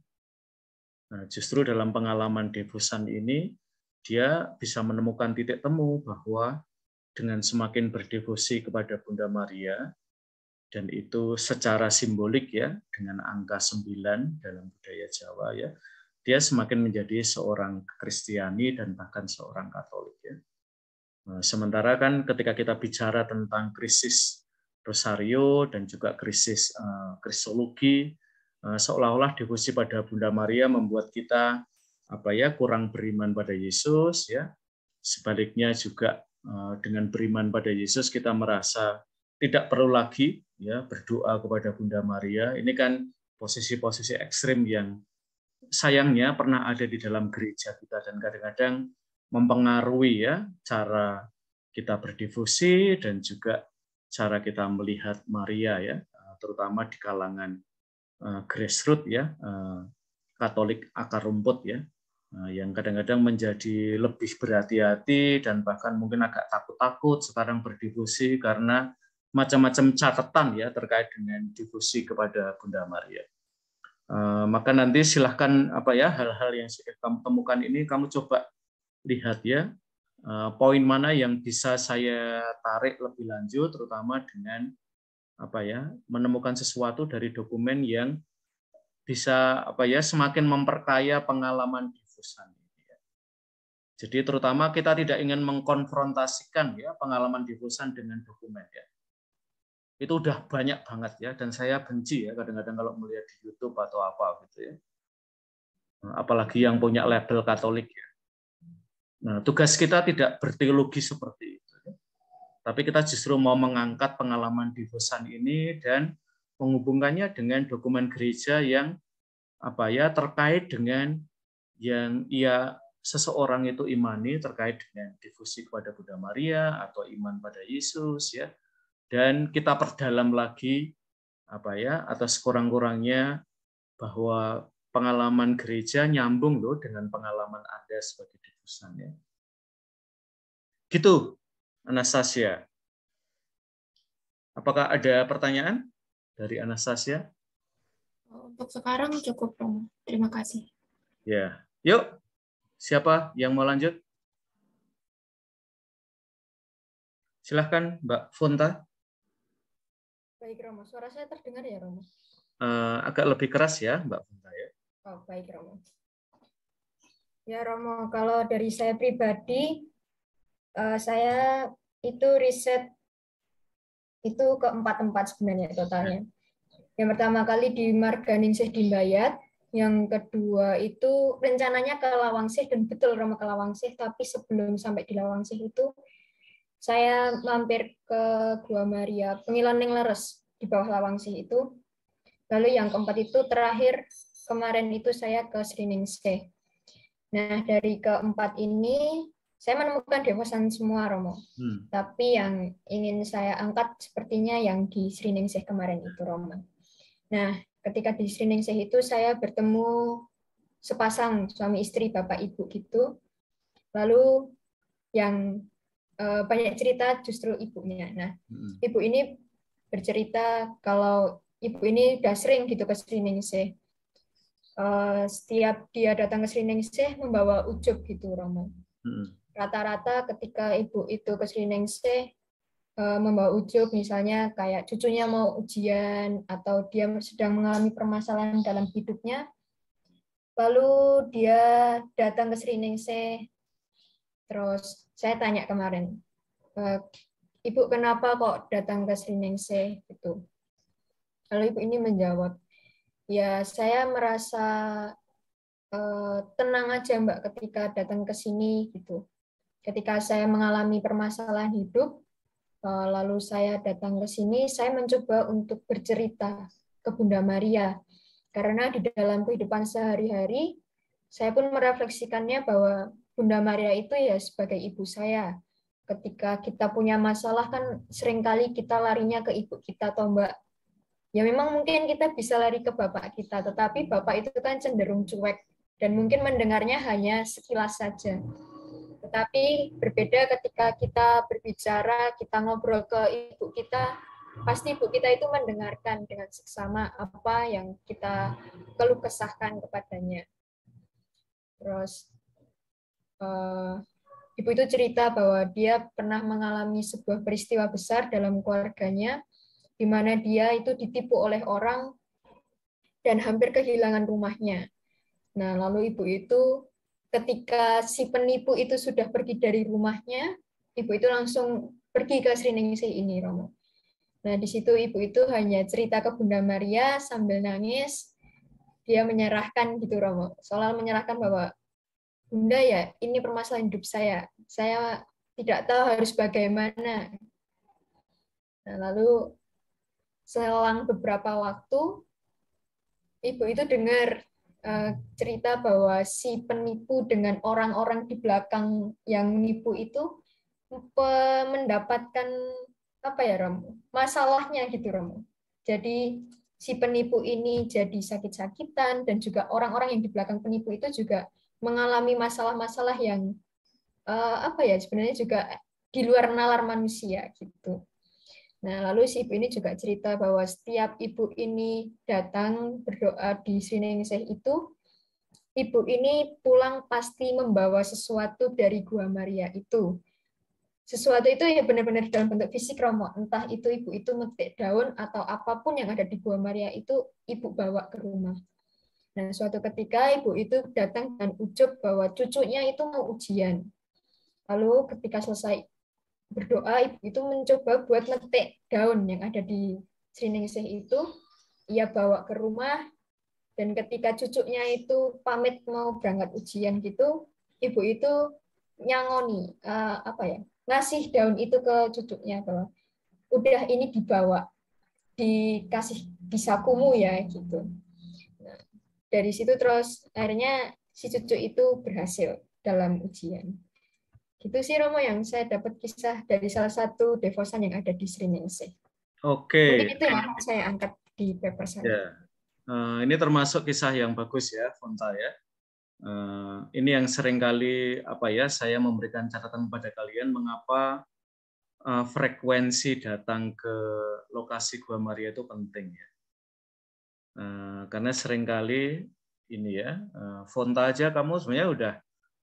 Nah, justru dalam pengalaman devosan ini, dia bisa menemukan titik temu bahwa dengan semakin berdevosi kepada Bunda Maria, dan itu secara simbolik ya, dengan angka 9 dalam budaya Jawa ya, dia semakin menjadi seorang Kristiani dan bahkan seorang Katolik ya. Nah, sementara kan ketika kita bicara tentang krisis Rosario dan juga krisis uh, kristologi uh, seolah-olah devosi pada Bunda Maria membuat kita apa ya kurang beriman pada Yesus ya sebaliknya juga uh, dengan beriman pada Yesus kita merasa tidak perlu lagi ya berdoa kepada Bunda Maria ini kan posisi-posisi ekstrim yang sayangnya pernah ada di dalam gereja kita dan kadang-kadang mempengaruhi ya cara kita berdifusi dan juga cara kita melihat Maria ya, eh, terutama di kalangan eh, grassroots ya, eh, Katolik akar rumput ya, yang kadang-kadang menjadi lebih berhati-hati dan bahkan mungkin agak takut-takut sekarang berdifusi karena macam-macam catatan ya terkait dengan difusi kepada Bunda Maria. Maka nanti silahkan apa ya hal-hal yang kamu temukan ini kamu coba lihat ya Eh, poin mana yang bisa saya tarik lebih lanjut terutama dengan apa ya menemukan sesuatu dari dokumen yang bisa apa ya semakin memperkaya pengalaman difusan ya. jadi terutama kita tidak ingin mengkonfrontasikan ya pengalaman difusan dengan dokumen ya. Itu udah banyak banget ya dan saya benci ya kadang-kadang kalau melihat di YouTube atau apa gitu ya. Apalagi yang punya label Katolik ya. Nah, tugas kita tidak berteologi seperti itu. Tapi kita justru mau mengangkat pengalaman di Fosan ini dan menghubungkannya dengan dokumen gereja yang apa ya terkait dengan yang ia seseorang itu imani terkait dengan difusi kepada Bunda Maria atau iman pada Yesus ya dan kita perdalam lagi apa ya atas kurang kurangnya bahwa pengalaman gereja nyambung loh dengan pengalaman Anda sebagai keputusan ya. Gitu Anastasia. Apakah ada pertanyaan dari Anastasia? Oh, untuk sekarang cukup, Romo. Terima kasih. Ya, yuk. Siapa yang mau lanjut? Silahkan, Mbak Fonta. Baik, Romo. Suara saya terdengar ya, Romo? Uh, agak lebih keras ya, Mbak Fonta. Ya. Oh, baik, Romo. Ya Romo, kalau dari saya pribadi, eh, saya itu riset itu ke empat tempat sebenarnya totalnya. Yang pertama kali di Marganingsih di Bayat, yang kedua itu rencananya ke Sih, dan betul Romo ke Sih, tapi sebelum sampai di Sih itu saya mampir ke Gua Maria, Pengilon Neng Leres di bawah Sih itu. Lalu yang keempat itu terakhir kemarin itu saya ke Sriningsih Nah, dari keempat ini saya menemukan dewasan semua Romo. Hmm. Tapi yang ingin saya angkat sepertinya yang di saya kemarin itu Romo. Nah, ketika di saya itu saya bertemu sepasang suami istri bapak ibu gitu. Lalu yang uh, banyak cerita justru ibunya. Nah, hmm. ibu ini bercerita kalau ibu ini udah sering gitu ke saya. Eh, setiap dia datang ke sih membawa ujub gitu Romo. Hmm. Rata-rata ketika ibu itu ke sih uh, eh, membawa ujub misalnya kayak cucunya mau ujian atau dia sedang mengalami permasalahan dalam hidupnya lalu dia datang ke sih terus saya tanya kemarin uh, ibu kenapa kok datang ke sih gitu lalu ibu ini menjawab ya saya merasa uh, tenang aja Mbak ketika datang ke sini gitu. Ketika saya mengalami permasalahan hidup, uh, lalu saya datang ke sini, saya mencoba untuk bercerita ke Bunda Maria. Karena di dalam kehidupan sehari-hari, saya pun merefleksikannya bahwa Bunda Maria itu ya sebagai ibu saya. Ketika kita punya masalah kan seringkali kita larinya ke ibu kita atau Mbak ya memang mungkin kita bisa lari ke bapak kita, tetapi bapak itu kan cenderung cuek dan mungkin mendengarnya hanya sekilas saja. Tetapi berbeda ketika kita berbicara, kita ngobrol ke ibu kita, pasti ibu kita itu mendengarkan dengan seksama apa yang kita keluh kesahkan kepadanya. Terus uh, ibu itu cerita bahwa dia pernah mengalami sebuah peristiwa besar dalam keluarganya di mana dia itu ditipu oleh orang dan hampir kehilangan rumahnya. Nah, lalu ibu itu ketika si penipu itu sudah pergi dari rumahnya, ibu itu langsung pergi ke Sriningsih ini, Romo. Nah, di situ ibu itu hanya cerita ke Bunda Maria sambil nangis. Dia menyerahkan gitu, Romo. Soalnya menyerahkan bahwa Bunda ya, ini permasalahan hidup saya. Saya tidak tahu harus bagaimana. Nah, lalu selang beberapa waktu ibu itu dengar eh, cerita bahwa si penipu dengan orang-orang di belakang yang menipu itu mendapatkan apa ya Romo masalahnya gitu Romo jadi si penipu ini jadi sakit-sakitan dan juga orang-orang yang di belakang penipu itu juga mengalami masalah-masalah yang eh, apa ya sebenarnya juga di luar nalar manusia gitu Nah, lalu si ibu ini juga cerita bahwa setiap ibu ini datang berdoa di Sriningsih itu, ibu ini pulang pasti membawa sesuatu dari Gua Maria itu. Sesuatu itu ya benar-benar dalam bentuk fisik romo, entah itu ibu itu metik daun atau apapun yang ada di Gua Maria itu ibu bawa ke rumah. Nah, suatu ketika ibu itu datang dan ujub bahwa cucunya itu mau ujian. Lalu ketika selesai berdoa ibu itu mencoba buat metik daun yang ada di Sriningsih itu ia bawa ke rumah dan ketika cucunya itu pamit mau berangkat ujian gitu ibu itu nyangoni uh, apa ya ngasih daun itu ke cucunya bahwa udah ini dibawa dikasih bisa kumu ya gitu nah, dari situ terus akhirnya si cucu itu berhasil dalam ujian Gitu sih Romo yang saya dapat kisah dari salah satu devosan yang ada di Sriningsih. Oke. Okay. Mungkin itu yang saya angkat di paper saya. Yeah. Ya. Uh, ini termasuk kisah yang bagus ya, Fonta ya. Uh, ini yang sering kali apa ya saya memberikan catatan kepada kalian mengapa uh, frekuensi datang ke lokasi Gua Maria itu penting ya. Uh, karena kali ini ya, uh, Fonta aja kamu sebenarnya udah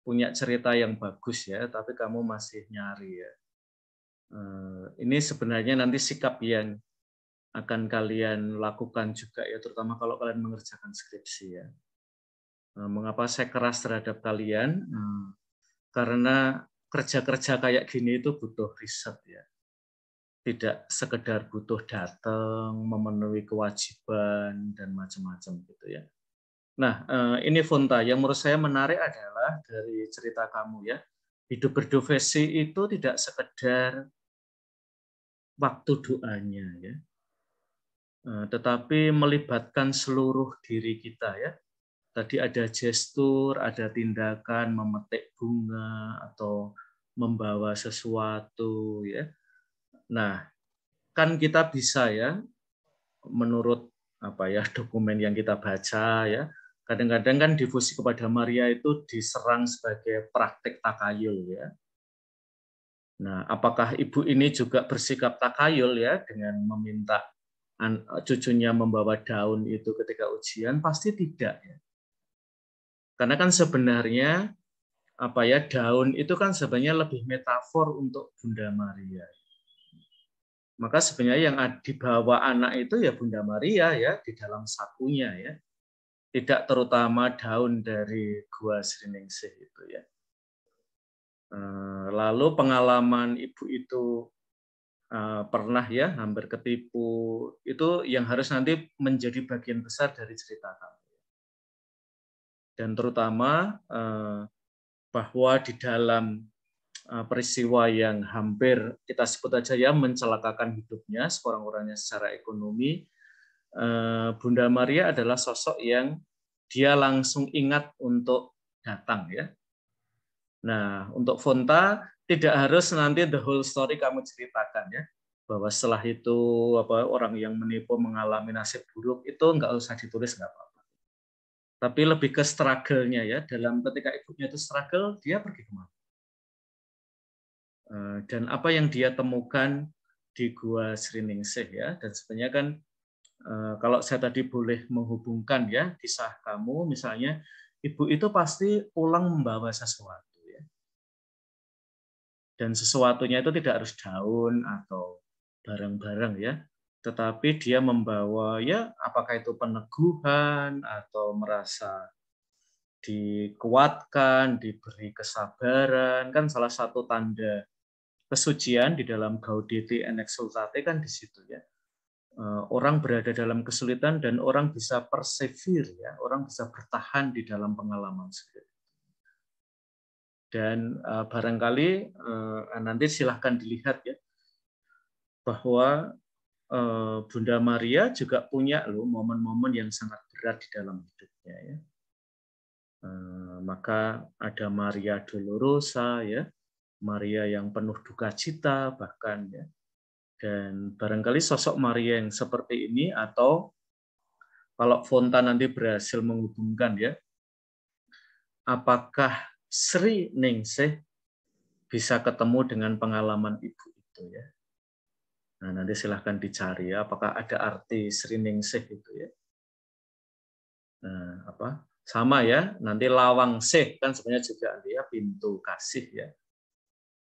punya cerita yang bagus ya, tapi kamu masih nyari ya. Eh, ini sebenarnya nanti sikap yang akan kalian lakukan juga ya, terutama kalau kalian mengerjakan skripsi ya. Eh, mengapa saya keras terhadap kalian? Eh, karena kerja-kerja kayak gini itu butuh riset ya. Tidak sekedar butuh datang, memenuhi kewajiban, dan macam-macam gitu ya Nah, eh, ini Fonta yang menurut saya menarik adalah dari cerita kamu ya. Hidup berprofesi itu tidak sekedar waktu doanya ya. Eh, tetapi melibatkan seluruh diri kita ya. Tadi ada gestur, ada tindakan memetik bunga atau membawa sesuatu ya. Nah, kan kita bisa ya menurut apa ya dokumen yang kita baca ya Kadang-kadang kan difusi kepada Maria itu diserang sebagai praktik takayul ya. Nah, apakah ibu ini juga bersikap takayul ya dengan meminta cucunya membawa daun itu ketika ujian? Pasti tidak ya. Karena kan sebenarnya apa ya daun itu kan sebenarnya lebih metafor untuk Bunda Maria. Maka sebenarnya yang dibawa anak itu ya Bunda Maria ya di dalam sakunya ya tidak terutama daun dari gua Sriningsih itu ya. Eh, lalu pengalaman ibu itu eh, pernah ya hampir ketipu itu yang harus nanti menjadi bagian besar dari cerita kami Dan terutama eh, bahwa di dalam peristiwa yang hampir kita sebut aja ya mencelakakan hidupnya seorang orangnya secara ekonomi Eh, Bunda Maria adalah sosok yang dia langsung ingat untuk datang ya. Nah, untuk Fonta tidak harus nanti the whole story kamu ceritakan ya bahwa setelah itu apa orang yang menipu mengalami nasib buruk itu nggak usah ditulis nggak apa-apa. Tapi lebih ke struggle-nya ya dalam ketika ibunya itu struggle dia pergi kemana? Eh, dan apa yang dia temukan di gua Sriningsih ya dan sebenarnya kan Eh, kalau saya tadi boleh menghubungkan ya kisah kamu misalnya ibu itu pasti pulang membawa sesuatu ya. Dan sesuatunya itu tidak harus daun atau barang-barang ya, tetapi dia membawa ya apakah itu peneguhan atau merasa dikuatkan, diberi kesabaran kan salah satu tanda kesucian di dalam Gaudete and Exultate kan di situ ya Eh, orang berada dalam kesulitan dan orang bisa persevir ya, orang bisa bertahan di dalam pengalaman sulit. Dan eh, barangkali eh, nanti silahkan dilihat ya bahwa Bunda Maria juga punya loh momen-momen yang sangat berat di dalam hidupnya ya. maka ada Maria Dolorosa ya, Maria yang penuh duka cita bahkan ya dan barangkali sosok Maria yang seperti ini atau kalau Fonta nanti berhasil menghubungkan ya, apakah Sri Ningsih bisa ketemu dengan pengalaman ibu itu ya. Nah, nanti silahkan dicari ya, apakah ada arti Sri Ningsih itu ya. Nah, apa? Sama ya, nanti lawang sih kan sebenarnya juga artinya pintu kasih ya.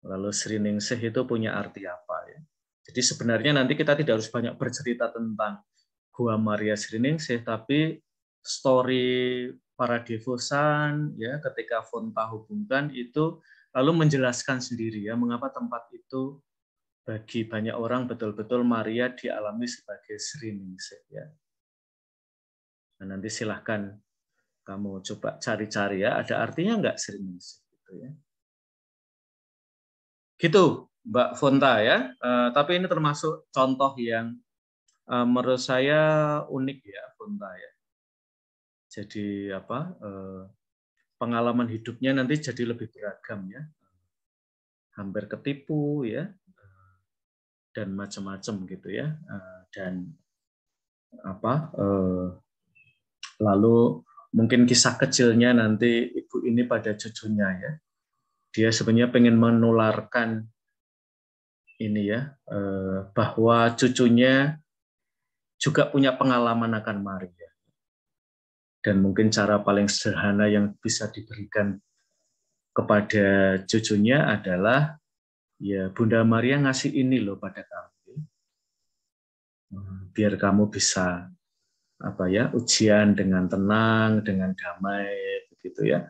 Lalu Sri Ningsih itu punya arti apa ya? Jadi sebenarnya nanti kita tidak harus banyak bercerita tentang Gua Maria Sriningsih, tapi story para devosan ya ketika Fonta hubungkan itu lalu menjelaskan sendiri ya mengapa tempat itu bagi banyak orang betul-betul Maria dialami sebagai Sriningsih ya. Nah, nanti silahkan kamu coba cari-cari ya ada artinya enggak Sriningsih gitu ya. Gitu. Mbak Fonta ya. Uh, tapi ini termasuk contoh yang uh, menurut saya unik ya Fonta ya. Jadi apa uh, pengalaman hidupnya nanti jadi lebih beragam ya. Hampir ketipu ya dan macam-macam gitu ya. dan apa lalu mungkin kisah kecilnya nanti ibu ini pada cucunya ya dia sebenarnya pengen menularkan ini ya eh, bahwa cucunya juga punya pengalaman akan Maria. Ya. Dan mungkin cara paling sederhana yang bisa diberikan kepada cucunya adalah ya Bunda Maria ngasih ini loh pada kamu. Ya. Hmm, biar kamu bisa apa ya ujian dengan tenang, dengan damai begitu ya.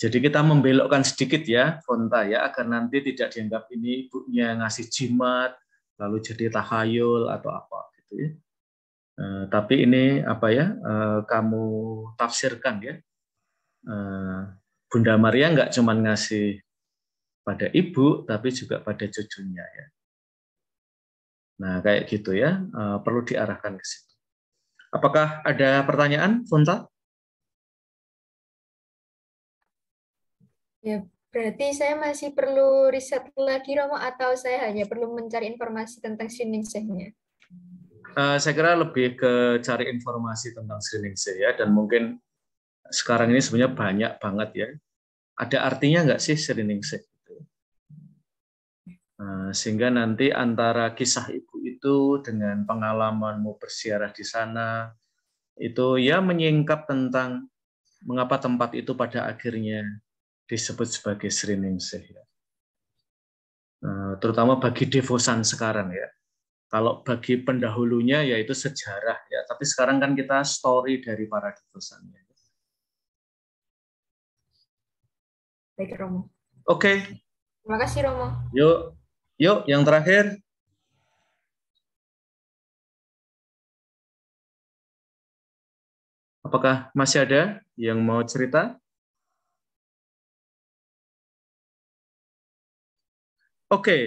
Jadi kita membelokkan sedikit ya fonta ya agar nanti tidak dianggap ini ibunya ngasih jimat lalu jadi tahayul atau apa gitu ya. E, tapi ini apa ya e, kamu tafsirkan ya. E, Bunda Maria nggak cuma ngasih pada ibu tapi juga pada cucunya ya. Nah kayak gitu ya e, perlu diarahkan ke situ. Apakah ada pertanyaan, Fonta? Ya, berarti saya masih perlu riset lagi Romo atau saya hanya perlu mencari informasi tentang screening nya Uh, eh, saya kira lebih ke cari informasi tentang screening safe ya dan mungkin sekarang ini sebenarnya banyak banget ya. Ada artinya nggak sih screening safe itu? Eh, sehingga nanti antara kisah ibu itu dengan pengalamanmu bersiarah di sana itu ya menyingkap tentang mengapa tempat itu pada akhirnya disebut sebagai Sriningsih ya. Eh, terutama bagi Devosan sekarang ya. Kalau bagi pendahulunya yaitu sejarah ya, tapi sekarang kan kita story dari para Devosannya. Baik Romo. Oke. Okay. Terima kasih Romo. Yuk, yuk yang terakhir. Apakah masih ada yang mau cerita? Oke, okay.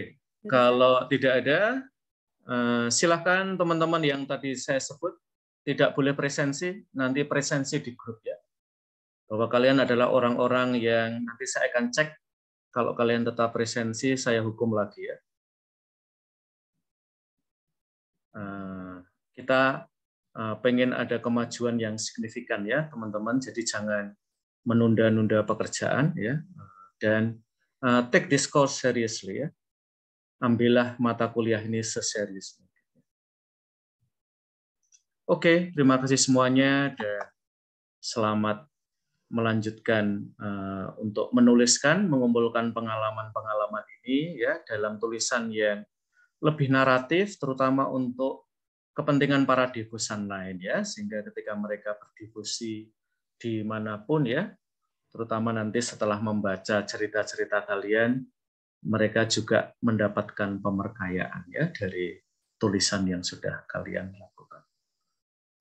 kalau tidak ada, eh, silakan teman-teman yang tadi saya sebut tidak boleh presensi, nanti presensi di grup ya. Bahwa kalian adalah orang-orang yang nanti saya akan cek kalau kalian tetap presensi, saya hukum lagi ya. Eh, kita eh, pengen ada kemajuan yang signifikan ya teman-teman, jadi jangan menunda-nunda pekerjaan ya dan uh, take this course seriously ya. Ambillah mata kuliah ini seserius mungkin. Oke, terima kasih semuanya dan selamat melanjutkan uh, untuk menuliskan, mengumpulkan pengalaman-pengalaman ini ya dalam tulisan yang lebih naratif, terutama untuk kepentingan para difusan lain ya, sehingga ketika mereka berdiskusi dimanapun ya, terutama nanti setelah membaca cerita-cerita kalian, mereka juga mendapatkan pemerkayaan ya dari tulisan yang sudah kalian lakukan.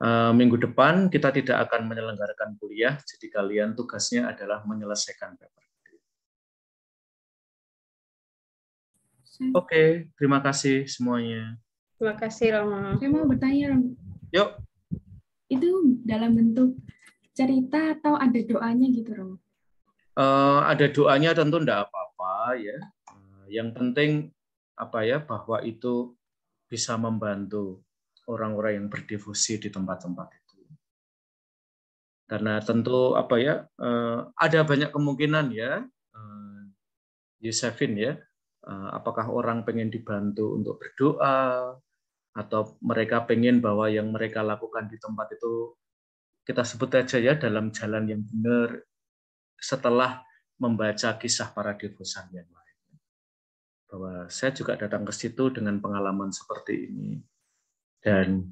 Eh, minggu depan kita tidak akan menyelenggarakan kuliah, jadi kalian tugasnya adalah menyelesaikan paper. Oke, okay, terima kasih semuanya. Terima kasih Romo. Saya mau bertanya Romo. Yuk. Itu dalam bentuk cerita atau ada doanya gitu Romo? Uh, eh, ada doanya tentu tidak apa-apa ya. Eh, yang penting apa ya bahwa itu bisa membantu orang-orang yang berdifusi di tempat-tempat itu. Karena tentu apa ya uh, ada banyak kemungkinan ya uh, Yosefin ya apakah orang pengen dibantu untuk berdoa atau mereka pengen bahwa yang mereka lakukan di tempat itu kita sebut aja ya dalam jalan yang benar setelah membaca kisah para devosan yang lain. Bahwa saya juga datang ke situ dengan pengalaman seperti ini dan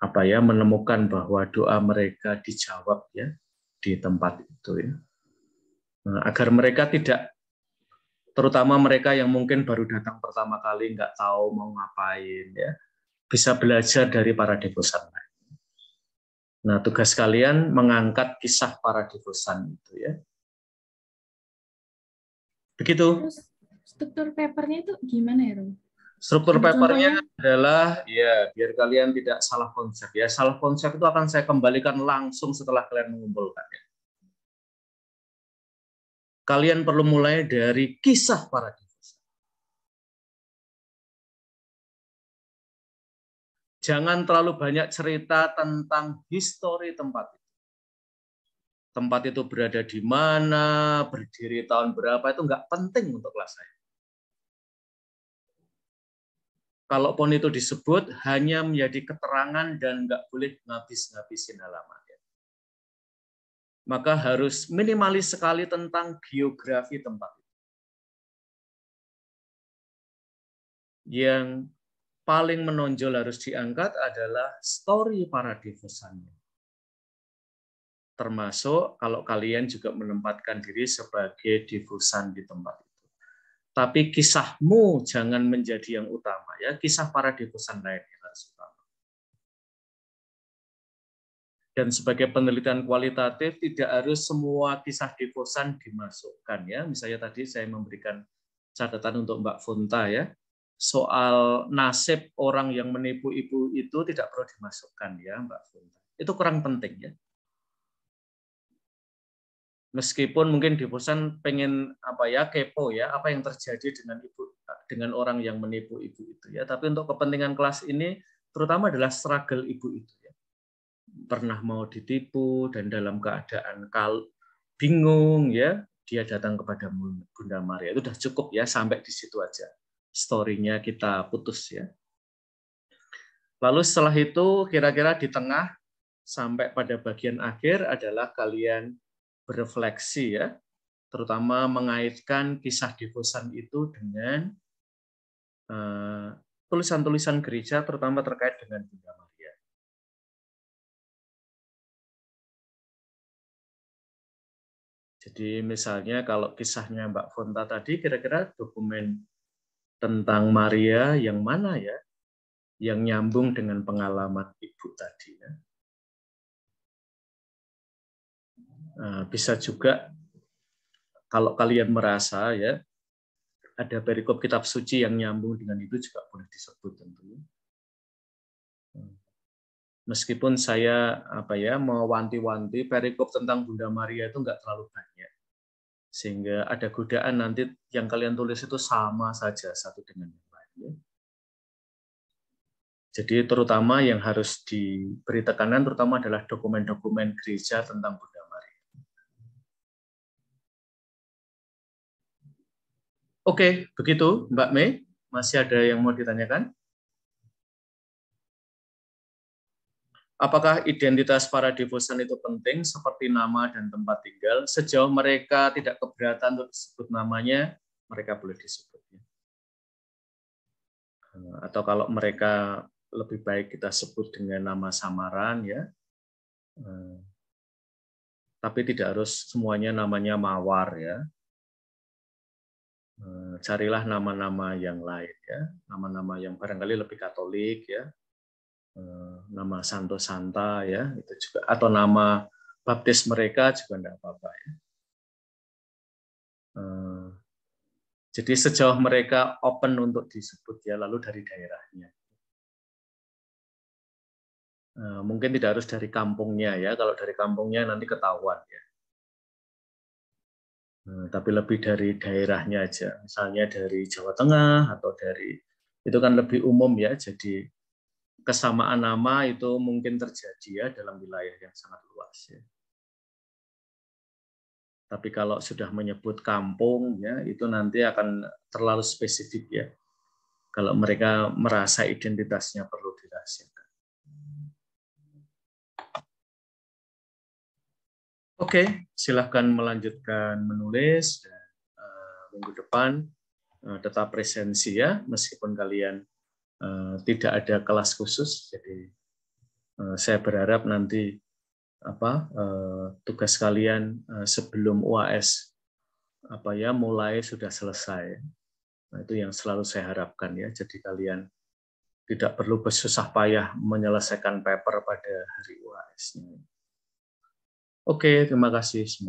apa ya menemukan bahwa doa mereka dijawab ya di tempat itu ya. Nah, agar mereka tidak terutama mereka yang mungkin baru datang pertama kali nggak tahu mau ngapain ya bisa belajar dari para devosan lain. Nah, tugas kalian mengangkat kisah para devosan itu ya. Begitu. Terus struktur papernya itu gimana ya, Rom? Struktur papernya adalah ya biar kalian tidak salah konsep ya. Salah konsep itu akan saya kembalikan langsung setelah kalian mengumpulkan ya. Kalian perlu mulai dari kisah para devosan. Jangan terlalu banyak cerita tentang histori tempat itu. Tempat itu berada di mana, berdiri tahun berapa, itu nggak penting untuk kelas saya. Kalaupun itu disebut, hanya menjadi keterangan dan nggak boleh ngabis-ngabisin halaman. Maka harus minimalis sekali tentang geografi tempat itu. Yang paling menonjol harus diangkat adalah story para devosannya. Termasuk kalau kalian juga menempatkan diri sebagai devosan di tempat itu. Tapi kisahmu jangan menjadi yang utama ya, kisah para devosan lain yang harus utama. Dan sebagai penelitian kualitatif tidak harus semua kisah devosan dimasukkan ya. Misalnya tadi saya memberikan catatan untuk Mbak Funta ya soal nasib orang yang menipu ibu itu tidak perlu dimasukkan ya Mbak Funta. Itu kurang penting ya. Meskipun mungkin di pesan pengen apa ya kepo ya apa yang terjadi dengan ibu dengan orang yang menipu ibu itu ya. Tapi untuk kepentingan kelas ini terutama adalah struggle ibu itu ya. Pernah mau ditipu dan dalam keadaan kal bingung ya dia datang kepada Bunda Maria itu sudah cukup ya sampai di situ aja story-nya kita putus ya. Lalu setelah itu kira-kira di tengah sampai pada bagian akhir adalah kalian berefleksi ya, terutama mengaitkan kisah Devosan itu dengan eh, tulisan-tulisan gereja terutama terkait dengan Bunda Maria. Jadi misalnya kalau kisahnya Mbak Fonta tadi kira-kira dokumen tentang Maria yang mana ya yang nyambung dengan pengalaman ibu tadi ya. Nah, bisa juga kalau kalian merasa ya ada perikop kitab suci yang nyambung dengan itu juga boleh disebut tentu Meskipun saya apa ya mewanti-wanti perikop tentang Bunda Maria itu enggak terlalu banyak sehingga ada godaan nanti yang kalian tulis itu sama saja satu dengan yang lain. Ya. Jadi terutama yang harus diberi tekanan terutama adalah dokumen-dokumen gereja tentang Bunda Maria. Oke, begitu Mbak Mei. Masih ada yang mau ditanyakan? Apakah identitas para devosan itu penting seperti nama dan tempat tinggal? Sejauh mereka tidak keberatan untuk disebut namanya, mereka boleh disebutnya. Eh, atau kalau mereka lebih baik kita sebut dengan nama samaran ya. Eh, tapi tidak harus semuanya namanya mawar ya. Eh, carilah nama-nama yang lain ya, nama-nama yang barangkali lebih Katolik ya, Eh, nama Santo Santa ya itu juga atau nama baptis mereka juga tidak apa-apa ya. Eh, jadi sejauh mereka open untuk disebut ya lalu dari daerahnya. Eh, mungkin tidak harus dari kampungnya ya kalau dari kampungnya nanti ketahuan ya. Tapi lebih dari daerahnya aja, misalnya dari Jawa Tengah atau dari itu kan lebih umum ya, jadi kesamaan nama itu mungkin terjadi ya dalam wilayah yang sangat luas ya. Tapi kalau sudah menyebut kampung ya itu nanti akan terlalu spesifik ya. Kalau mereka merasa identitasnya perlu dirahasiakan. Oke, silahkan melanjutkan menulis dan eh, minggu depan uh, tetap presensi ya meskipun kalian Eh, tidak ada kelas khusus. Jadi eh, saya berharap nanti apa eh, tugas kalian sebelum UAS apa ya mulai sudah selesai. Nah, itu yang selalu saya harapkan ya. Jadi kalian tidak perlu bersusah payah menyelesaikan paper pada hari UAS. Oke, terima kasih semua.